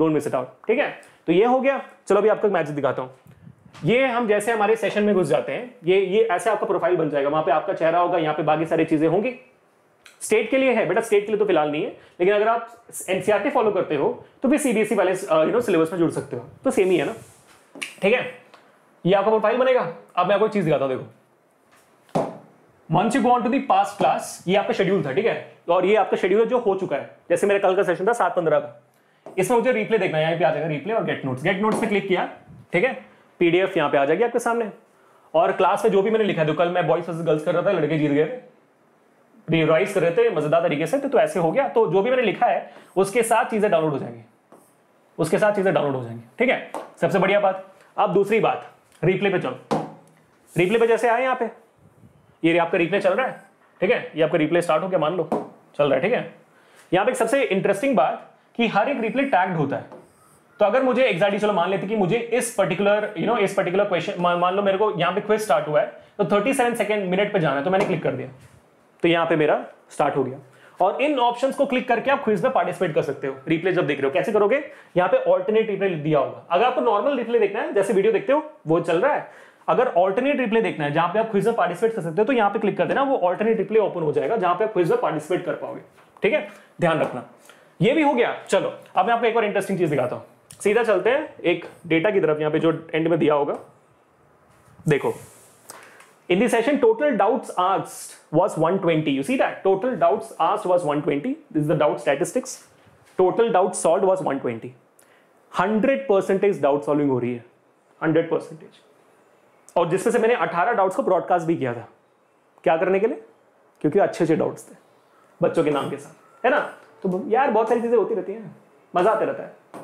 Don't miss it out. theek hai to ye ho gaya chalo abhi aapko ek magic dikhata hu ये हम जैसे हमारे session में घुस जाते हैं ये ये ऐसे आपका प्रोफाइल बन जाएगा वहां पे आपका चेहरा होगा यहाँ पे बाकी सारी चीजें होंगी स्टेट के लिए है बेटा स्टेट के लिए तो फिलहाल नहीं है लेकिन अगर आप एनसीआरटी फॉलो करते हो तो भी सीबीएसई वाले यू नो सिलेबस में जुड़ सकते हो तो सेम ही है ना ठीक है ये आपका प्रोफाइल बनेगा अब मैं आपको चीज दिखाता हूँ देखो once you go on to the past class ये आपका शेड्यूल था ठीक है और ये आपका शेड्यूल जो हो चुका है जैसे मेरा कल का सेशन था सात पंद्रह का इसमें मुझे रिप्ले देखना है यहाँ पे आ जाएगा रिप्ले और गेट नोट्स गेट नोट्स पे क्लिक किया ठीक है पीडीएफ यहाँ पे आ जाएगी आपके सामने और क्लास में जो भी मैंने लिखा था कल मैं बॉयज वर्स गर्ल्स कर रहा था लड़के जीत गए थे रिवाइज कर रहे थे मजेदार तरीके से तो, तो ऐसे हो गया तो जो भी मैंने लिखा है उसके साथ चीजें डाउनलोड हो जाएंगी उसके साथ चीजें डाउनलोड हो जाएंगी ठीक है सबसे बढ़िया बात अब दूसरी बात रिप्ले पे चलो रिप्ले पे जैसे आए यहाँ पे ये आपका रिप्ले चल रहा है ठीक है ये आपका रिप्ले स्टार्ट हो गया मान लो चल रहा है ठीक है यहाँ पे सबसे इंटरेस्टिंग बात कि हर एक रिप्ले टैग्ड होता है तो अगर मुझे एग्जैक्टली चलो मान लेते कि मुझे इस पर्टिकुलर यू नो इस पर्टिकुलर क्वेश्चन मान लो मेरे को यहाँ पे क्विज स्टार्ट हुआ है तो 37 सेवन सेकेंड मिनट पे जाना है तो मैंने क्लिक कर दिया तो यहाँ पे मेरा स्टार्ट हो गया और इन ऑप्शंस को क्लिक करके आप क्विज में पार्टिसिपेट कर सकते हो रिप्ले जब देख रहे हो कैसे करोगे यहाँ पे ऑल्टरनेट रिप्ले दिया होगा अगर आपको नॉर्मल रिप्ले देखना है जैसे वीडियो देखते हो वो चल रहा है अगर ऑल्टरनेट रिप्ले देखना है जहां पे आप क्विज में पार्टिसिपेट कर सकते हो तो यहां पे क्लिक कर देना वो ऑल्टरनेट रिप्ले ओपन हो जाएगा जहां पे आप क्विज में पार्टिसिपेट कर पाओगे ठीक है ध्यान रखना ये भी हो गया चलो अब मैं आपको एक और इंटरेस्टिंग चीज दिखाता हूं सीधा चलते हैं एक डेटा की तरफ यहां पर जो एंड में दिया होगा देखो in session total doubt asked was one twenty you see that total doubt asked was one twenty this the doubt statistics total doubt solved was one twenty hundred percentage doubt solving हो रही है hundred percentage और जिसमें से मैंने 18 doubts को broadcast भी किया था क्या करने के लिए क्योंकि अच्छे अच्छे डाउट्स थे बच्चों के नाम के साथ है ना तो यार बहुत सारी चीज़ें होती रहती हैं मजा आते रहता है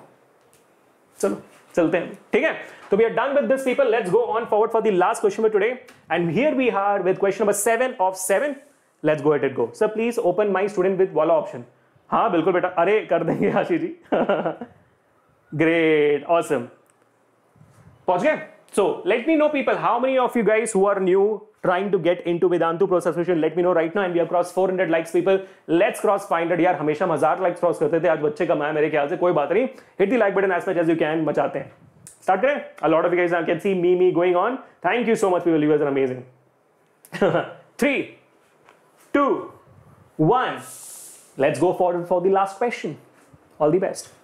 चलो चलते हैं ठीक है तो we are done with this people let's go on forward for the last question में today and here we are with question number seven of seven let's go at it go sir please open my student with वाला option हाँ बिल्कुल बेटा अरे कर देंगे Ashish ji great awesome awesome. पहुंच गए So let me know people, how many of you guys who are new trying to get into Vedantu Pro Subscription, let me know right now and we have crossed 400 likes people. Let's cross 500 यार हमेशा हम likes cross करते थे आज बच्चे कमाए मेरे ख्याल से koi बात नहीं hit the like button as much as you can मचाते हैं start करें a lot of you guys now can see me me going on thank you so much people you guys are amazing three two one let's go forward for the last question all the best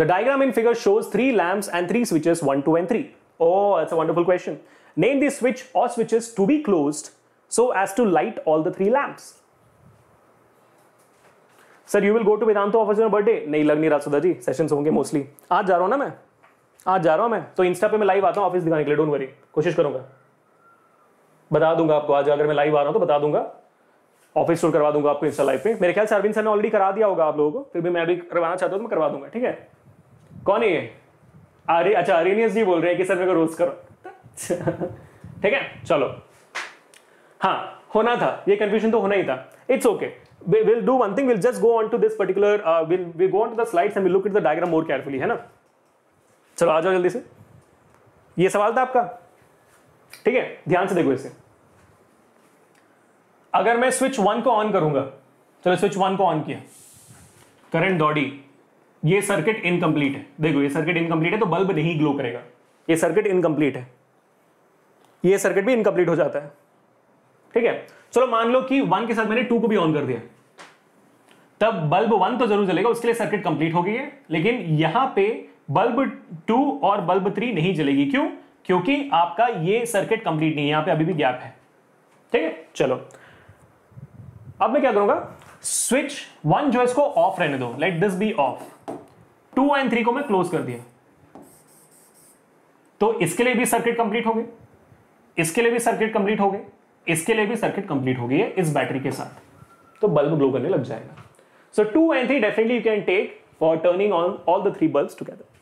The diagram in figure shows three lamps and three switches 1, 2 and 3. Oh, that's a wonderful question. Name the switch or switches to be closed so as to light all the three lamps. Sir you will go to Vedantu office में birthday नहीं लग नहीं रहा सुधा जी sessions होंगे mostly आज जा रहा हूँ ना मैं आज जा रहा हूँ मैं तो इंस्टा पे मैं लाइव आता हूँ ऑफिस दिखाने के लिए डोंट वरी कोशिश करूंगा बता दूंगा आपको आज अगर मैं लाइव आ रहा हूँ तो बता दूंगा ऑफिस स्टोर करवा दूंगा आपको इंस्टा लाइव पे मेरे ख्याल से अरविंद सर ने ऑलरेडी करा दिया होगा आप लोगों को फिर भी मैं भी करवाना चाहता हूँ तो मैं करवा दूंगा ठीक है कौन है ये आर्य अच्छा अरेनियस जी बोल रहे हैं कि सर मेरे को रोज करो ठीक है चलो हाँ होना था ये कंफ्यूजन तो होना ही था it's okay we'll do one thing we'll just go on to this particular uh, we'll we go on to the slides and we'll look at the diagram more carefully है ना चलो आ जाओ जल्दी से ये सवाल था आपका ठीक है ध्यान से देखो इसे अगर मैं स्विच वन को ऑन करूंगा चलो स्विच वन को ऑन किया करंट दौड़ी ये सर्किट इनकम्प्लीट है देखो ये सर्किट इनकम्प्लीट है तो बल्ब नहीं ग्लो करेगा ये सर्किट इनकम्प्लीट है ये सर्किट भी इनकम्प्लीट हो जाता है ठीक है चलो मान लो कि वन के साथ मैंने टू को भी ऑन कर दिया तब बल्ब वन तो जरूर जलेगा उसके लिए सर्किट कंप्लीट हो गई है लेकिन यहां पे बल्ब टू और बल्ब थ्री नहीं जलेगी क्यों क्योंकि आपका ये सर्किट कंप्लीट नहीं है यहां पे अभी भी गैप है ठीक है चलो अब मैं क्या करूंगा स्विच वन जो है इसको ऑफ रहने दो let this be off two and three को मैं क्लोज कर दिया तो इसके लिए भी सर्किट कंप्लीट हो गए इसके लिए भी सर्किट कंप्लीट हो गए इसके लिए भी सर्किट कंप्लीट हो गई है इस बैटरी के साथ तो बल्ब ग्लो करने लग जाएगा so two and three definitely you can take for turning on all the three bulb together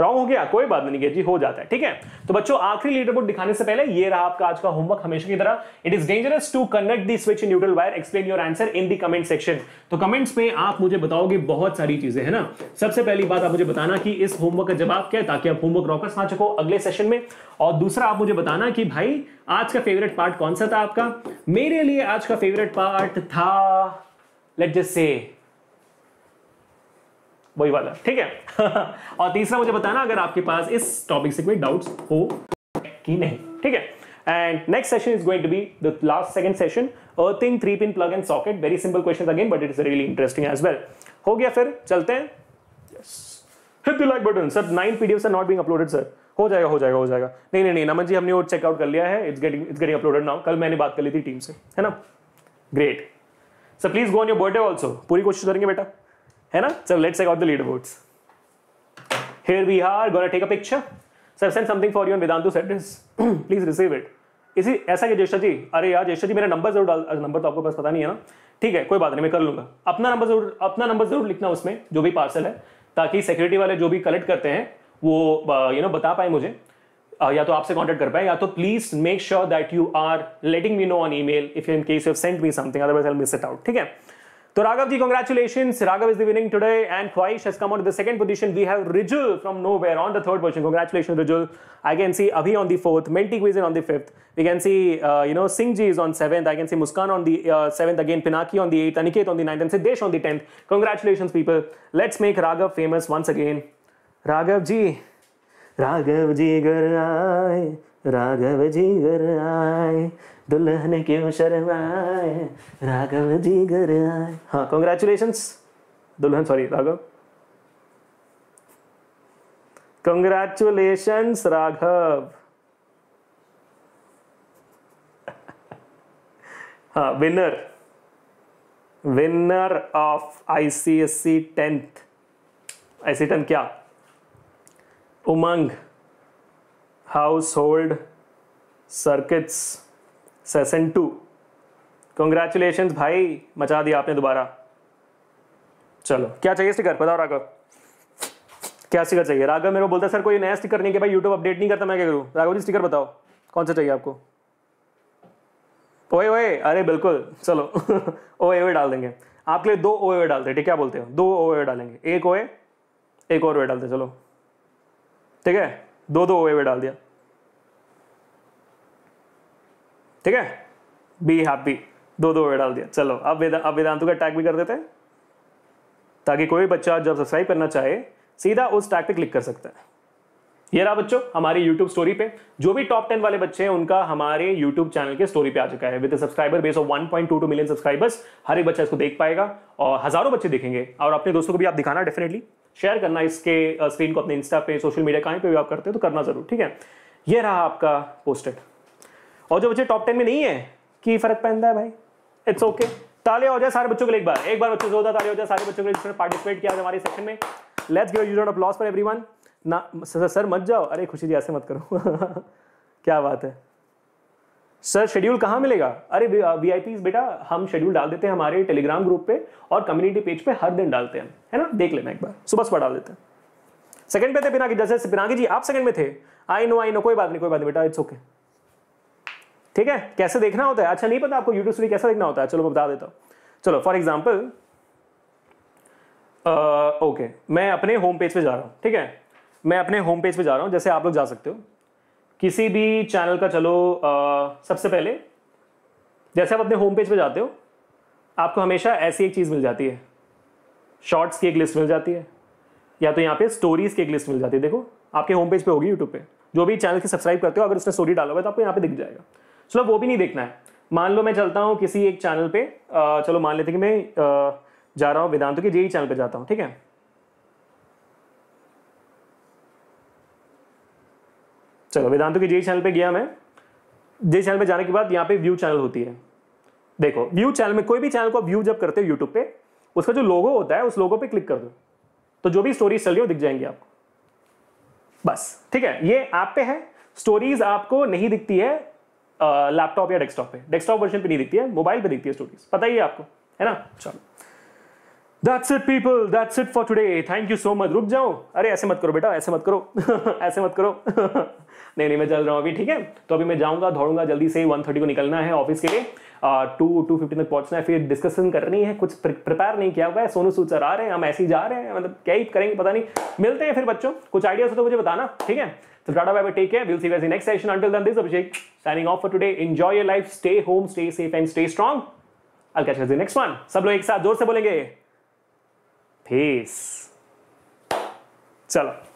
wrong हो गया कोई बात नहीं जी हो जाता है ठीक है तो बच्चों आखिरी लीडर बोर्ड दिखाने से पहले ये रहा आपका आज का होमवर्क हमेशा की तरह it is dangerous to connect the switch in neutral wire explain your answer in the comment section तो कमेंट्स में आप मुझे बताओगे बहुत सारी चीजें है ना सबसे पहली बात आप मुझे बताना कि इस होमवर्क का जवाब क्या है ताकि आप होमवर्क रॉकर्स ना चुको अगले सेशन में और दूसरा आप मुझे बताना कि भाई आज का फेवरेट पार्ट कौन सा था आपका मेरे लिए आज का फेवरेट पार्ट था लेट जस्ट से वही वाला ठीक है और तीसरा मुझे बताना अगर आपके पास इस टॉपिक से कोई डाउट्स हो कि नहीं ठीक है and next session is going to be the last second session earthing three pin plug and socket very simple questions again but it is really interesting as well ho gaya fir chalte hain yes hit the like button sir nine pdfs are not being uploaded sir हो जाएगा हो जाएगा हो जाएगा नहीं नहीं नहीं नमन जी हमने वो चेकआउट कर लिया है it's getting it's getting uploaded now कल मैंने बात कर ली थी टीम से है ना great sir please go on your birthday also पूरी कोशिश करेंगे बेटा है ना so let's the leader boards here we are gonna take a picture sir send something for you for you on Vedantu's address इसी ऐसा कि ज्येष्ठा जी अरे यार ज्येष्ठा जी मेरा नंबर जरूर डाल नंबर तो आपको पास पता नहीं है ना ठीक है कोई बात नहीं मैं कर लूंगा अपना नंबर जरूर अपना नंबर जरूर लिखना उसमें जो भी पार्सल है ताकि सिक्योरिटी वाले जो भी कलेक्ट करते हैं वो यू नो बता पाए मुझे या तो आपसे कॉन्टेक्ट कर पाए या तो please make sure that you are letting me know on email if in case you send me something otherwise I miss it out ठीक है So Raghav ji, congratulations. Raghav is the winning today and Kwaish has come on to the second position. We have Rijul from nowhere on the third position. Congratulations Rijul. I can see Abhi on the fourth, Menti Guizin on the fifth. We can see, uh, you know, Singh ji is on seventh. I can see Muskan on the uh, seventh again, Pinaki on the eighth, Aniket on the ninth and Siddesh on the tenth. Congratulations people. Let's make Raghav famous once again. Raghav ji. Raghav ji gar Raghav ji gar दुल्हन क्यों शर्माए राघव जी घर आए हाँ congratulation दुल्हन sorry Raghav congratulation Raghav हाँ winner winner of ICSC tenth IC tenth क्या Umang household circuits session two congratulation भाई मचा दिया आपने दोबारा चलो क्या चाहिए स्टिकर बताओ राघव क्या स्टिकर चाहिए राघव मेरे को बोलता सर कोई नया स्टिकर नहीं कि भाई यूट्यूब अपडेट नहीं करता मैं क्या करूँ राघव जी स्टिकर बताओ कौन सा चाहिए आपको ओए ओए अरे बिल्कुल चलो ओए ओए डाल देंगे आपके लिए दो ओए ओए डालते ठीक क्या बोलते हो दो ओए ओए डालेंगे एक ओए एक और ओए डालते चलो ठीक है दो दो ओए ओए डाल दिया ठीक है बी हैप्पी दो दो वे डाल दिया चलो अब वेदा, अब वेदांतु का टैग भी कर देते हैं ताकि कोई बच्चा जब सब्सक्राइब करना चाहे सीधा उस टैग पे क्लिक कर सकता है ये रहा बच्चों हमारी YouTube स्टोरी पे जो भी टॉप टेन वाले बच्चे हैं उनका हमारे YouTube चैनल के स्टोरी पे आ चुका है with subscriber base of 1.22 million subscribers हर एक बच्चा इसको देख पाएगा और हजारों बच्चे देखेंगे और अपने दोस्तों को भी आप दिखाना डेफिनेटली शेयर करना इसके स्क्रीन uh, को अपने इंस्टा पे सोशल मीडिया कहीं पे भी आप करते हैं तो करना जरूर ठीक है ये रहा आपका पोस्टेड और जो बच्चे टॉप टेन में नहीं है की फर्क पहनता है भाई इट्स ओके ताले हो जाए सारे बच्चों के लिए एक बार एक बार बच्चों ताले हो जाए सारे बच्चों के लिए जिसने पार्टिसिपेट किया हमारे सेक्शन में let's give you applause for everyone ना सर, सर मत जाओ अरे खुशी जी ऐसे मत करो क्या बात है सर शेड्यूल कहाँ मिलेगा अरे वी आई uh, बेटा हम शेड्यूल डाल देते हैं हमारे टेलीग्राम ग्रुप पे और कम्युनिटी पेज पे हर दिन डालते हैं है ना देख लेना एक बार सुबह सुबह डाल देते हैं सेकंड पे थे पिनाकी जैसे पिनाकी जी आप सेकंड में थे आई नो आई नो कोई बात नहीं कोई बात नहीं बेटा इट्स ओके okay. ठीक है कैसे देखना होता है अच्छा नहीं पता आपको यूट्यूब स्टोरी कैसे देखना होता है चलो मैं बता देता हूँ चलो फॉर एग्जाम्पल ओके मैं अपने होम पेज पे जा रहा हूँ ठीक है मैं अपने होम पेज पे जा रहा हूँ जैसे आप लोग जा सकते हो किसी भी चैनल का चलो आ, सबसे पहले जैसे आप अपने होम पेज पे जाते हो आपको हमेशा ऐसी एक चीज़ मिल जाती है शॉर्ट्स की एक लिस्ट मिल जाती है या तो यहाँ पे स्टोरीज़ की एक लिस्ट मिल जाती है देखो आपके होम पेज पे होगी यूट्यूब पे जो भी चैनल की सब्सक्राइब करते हो अगर उसने स्टोरी डाला हुआ है तो आपको यहाँ पे दिख जाएगा चलो वो भी नहीं देखना है मान लो मैं चलता हूँ किसी एक चैनल पे चलो मान लेते कि मैं जा रहा हूँ वेदांतों के जेई चैनल पे जाता हूँ ठीक है चलो वेदांतों के जेई चैनल पे गया मैं जे चैनल पे जाने के बाद यहाँ पे व्यू चैनल होती है देखो व्यू चैनल में कोई भी चैनल को आप व्यू जब करते हो यूट्यूब पे उसका जो लोगो होता है उस लोगो पे क्लिक कर दो तो जो भी स्टोरीज चल रही हो दिख जाएंगे आपको बस ठीक है ये ऐप पे है स्टोरीज आपको नहीं दिखती है लैपटॉप या डेस्कटॉप पे डेस्कटॉप वर्जन पे नहीं दिखती है मोबाइल पे दिखती है स्टोरीज पता ही है आपको है ना चलो that's it people that's it for today thank you so much रुक जाओ अरे ऐसे मत करो बेटा ऐसे मत करो ऐसे मत करो नहीं नहीं मैं चल रहा हूँ अभी ठीक है तो अभी मैं जाऊंगा दौड़ूंगा जल्दी से वन थर्टी को निकलना है ऑफिस के लिए टू टू फिफ्टी तक पहुंचना है फिर डिस्कशन करनी है कुछ प्रिपेयर नहीं किया हुआ है सोनू सूचर आ रहे हैं हम ऐसे ही जा रहे हैं मतलब क्या ही करेंगे पता नहीं मिलते हैं फिर बच्चों कुछ आइडियाज हो तो मुझे बताना ठीक है So Tata bye bye. Take care. We'll see you guys in next session. Until then, this is Abhishek signing off for today. Enjoy your life. Stay home. Stay safe and stay strong. I'll catch you guys in the next one. सब लोग एक साथ जोर से बोलेंगे. Peace. चलो.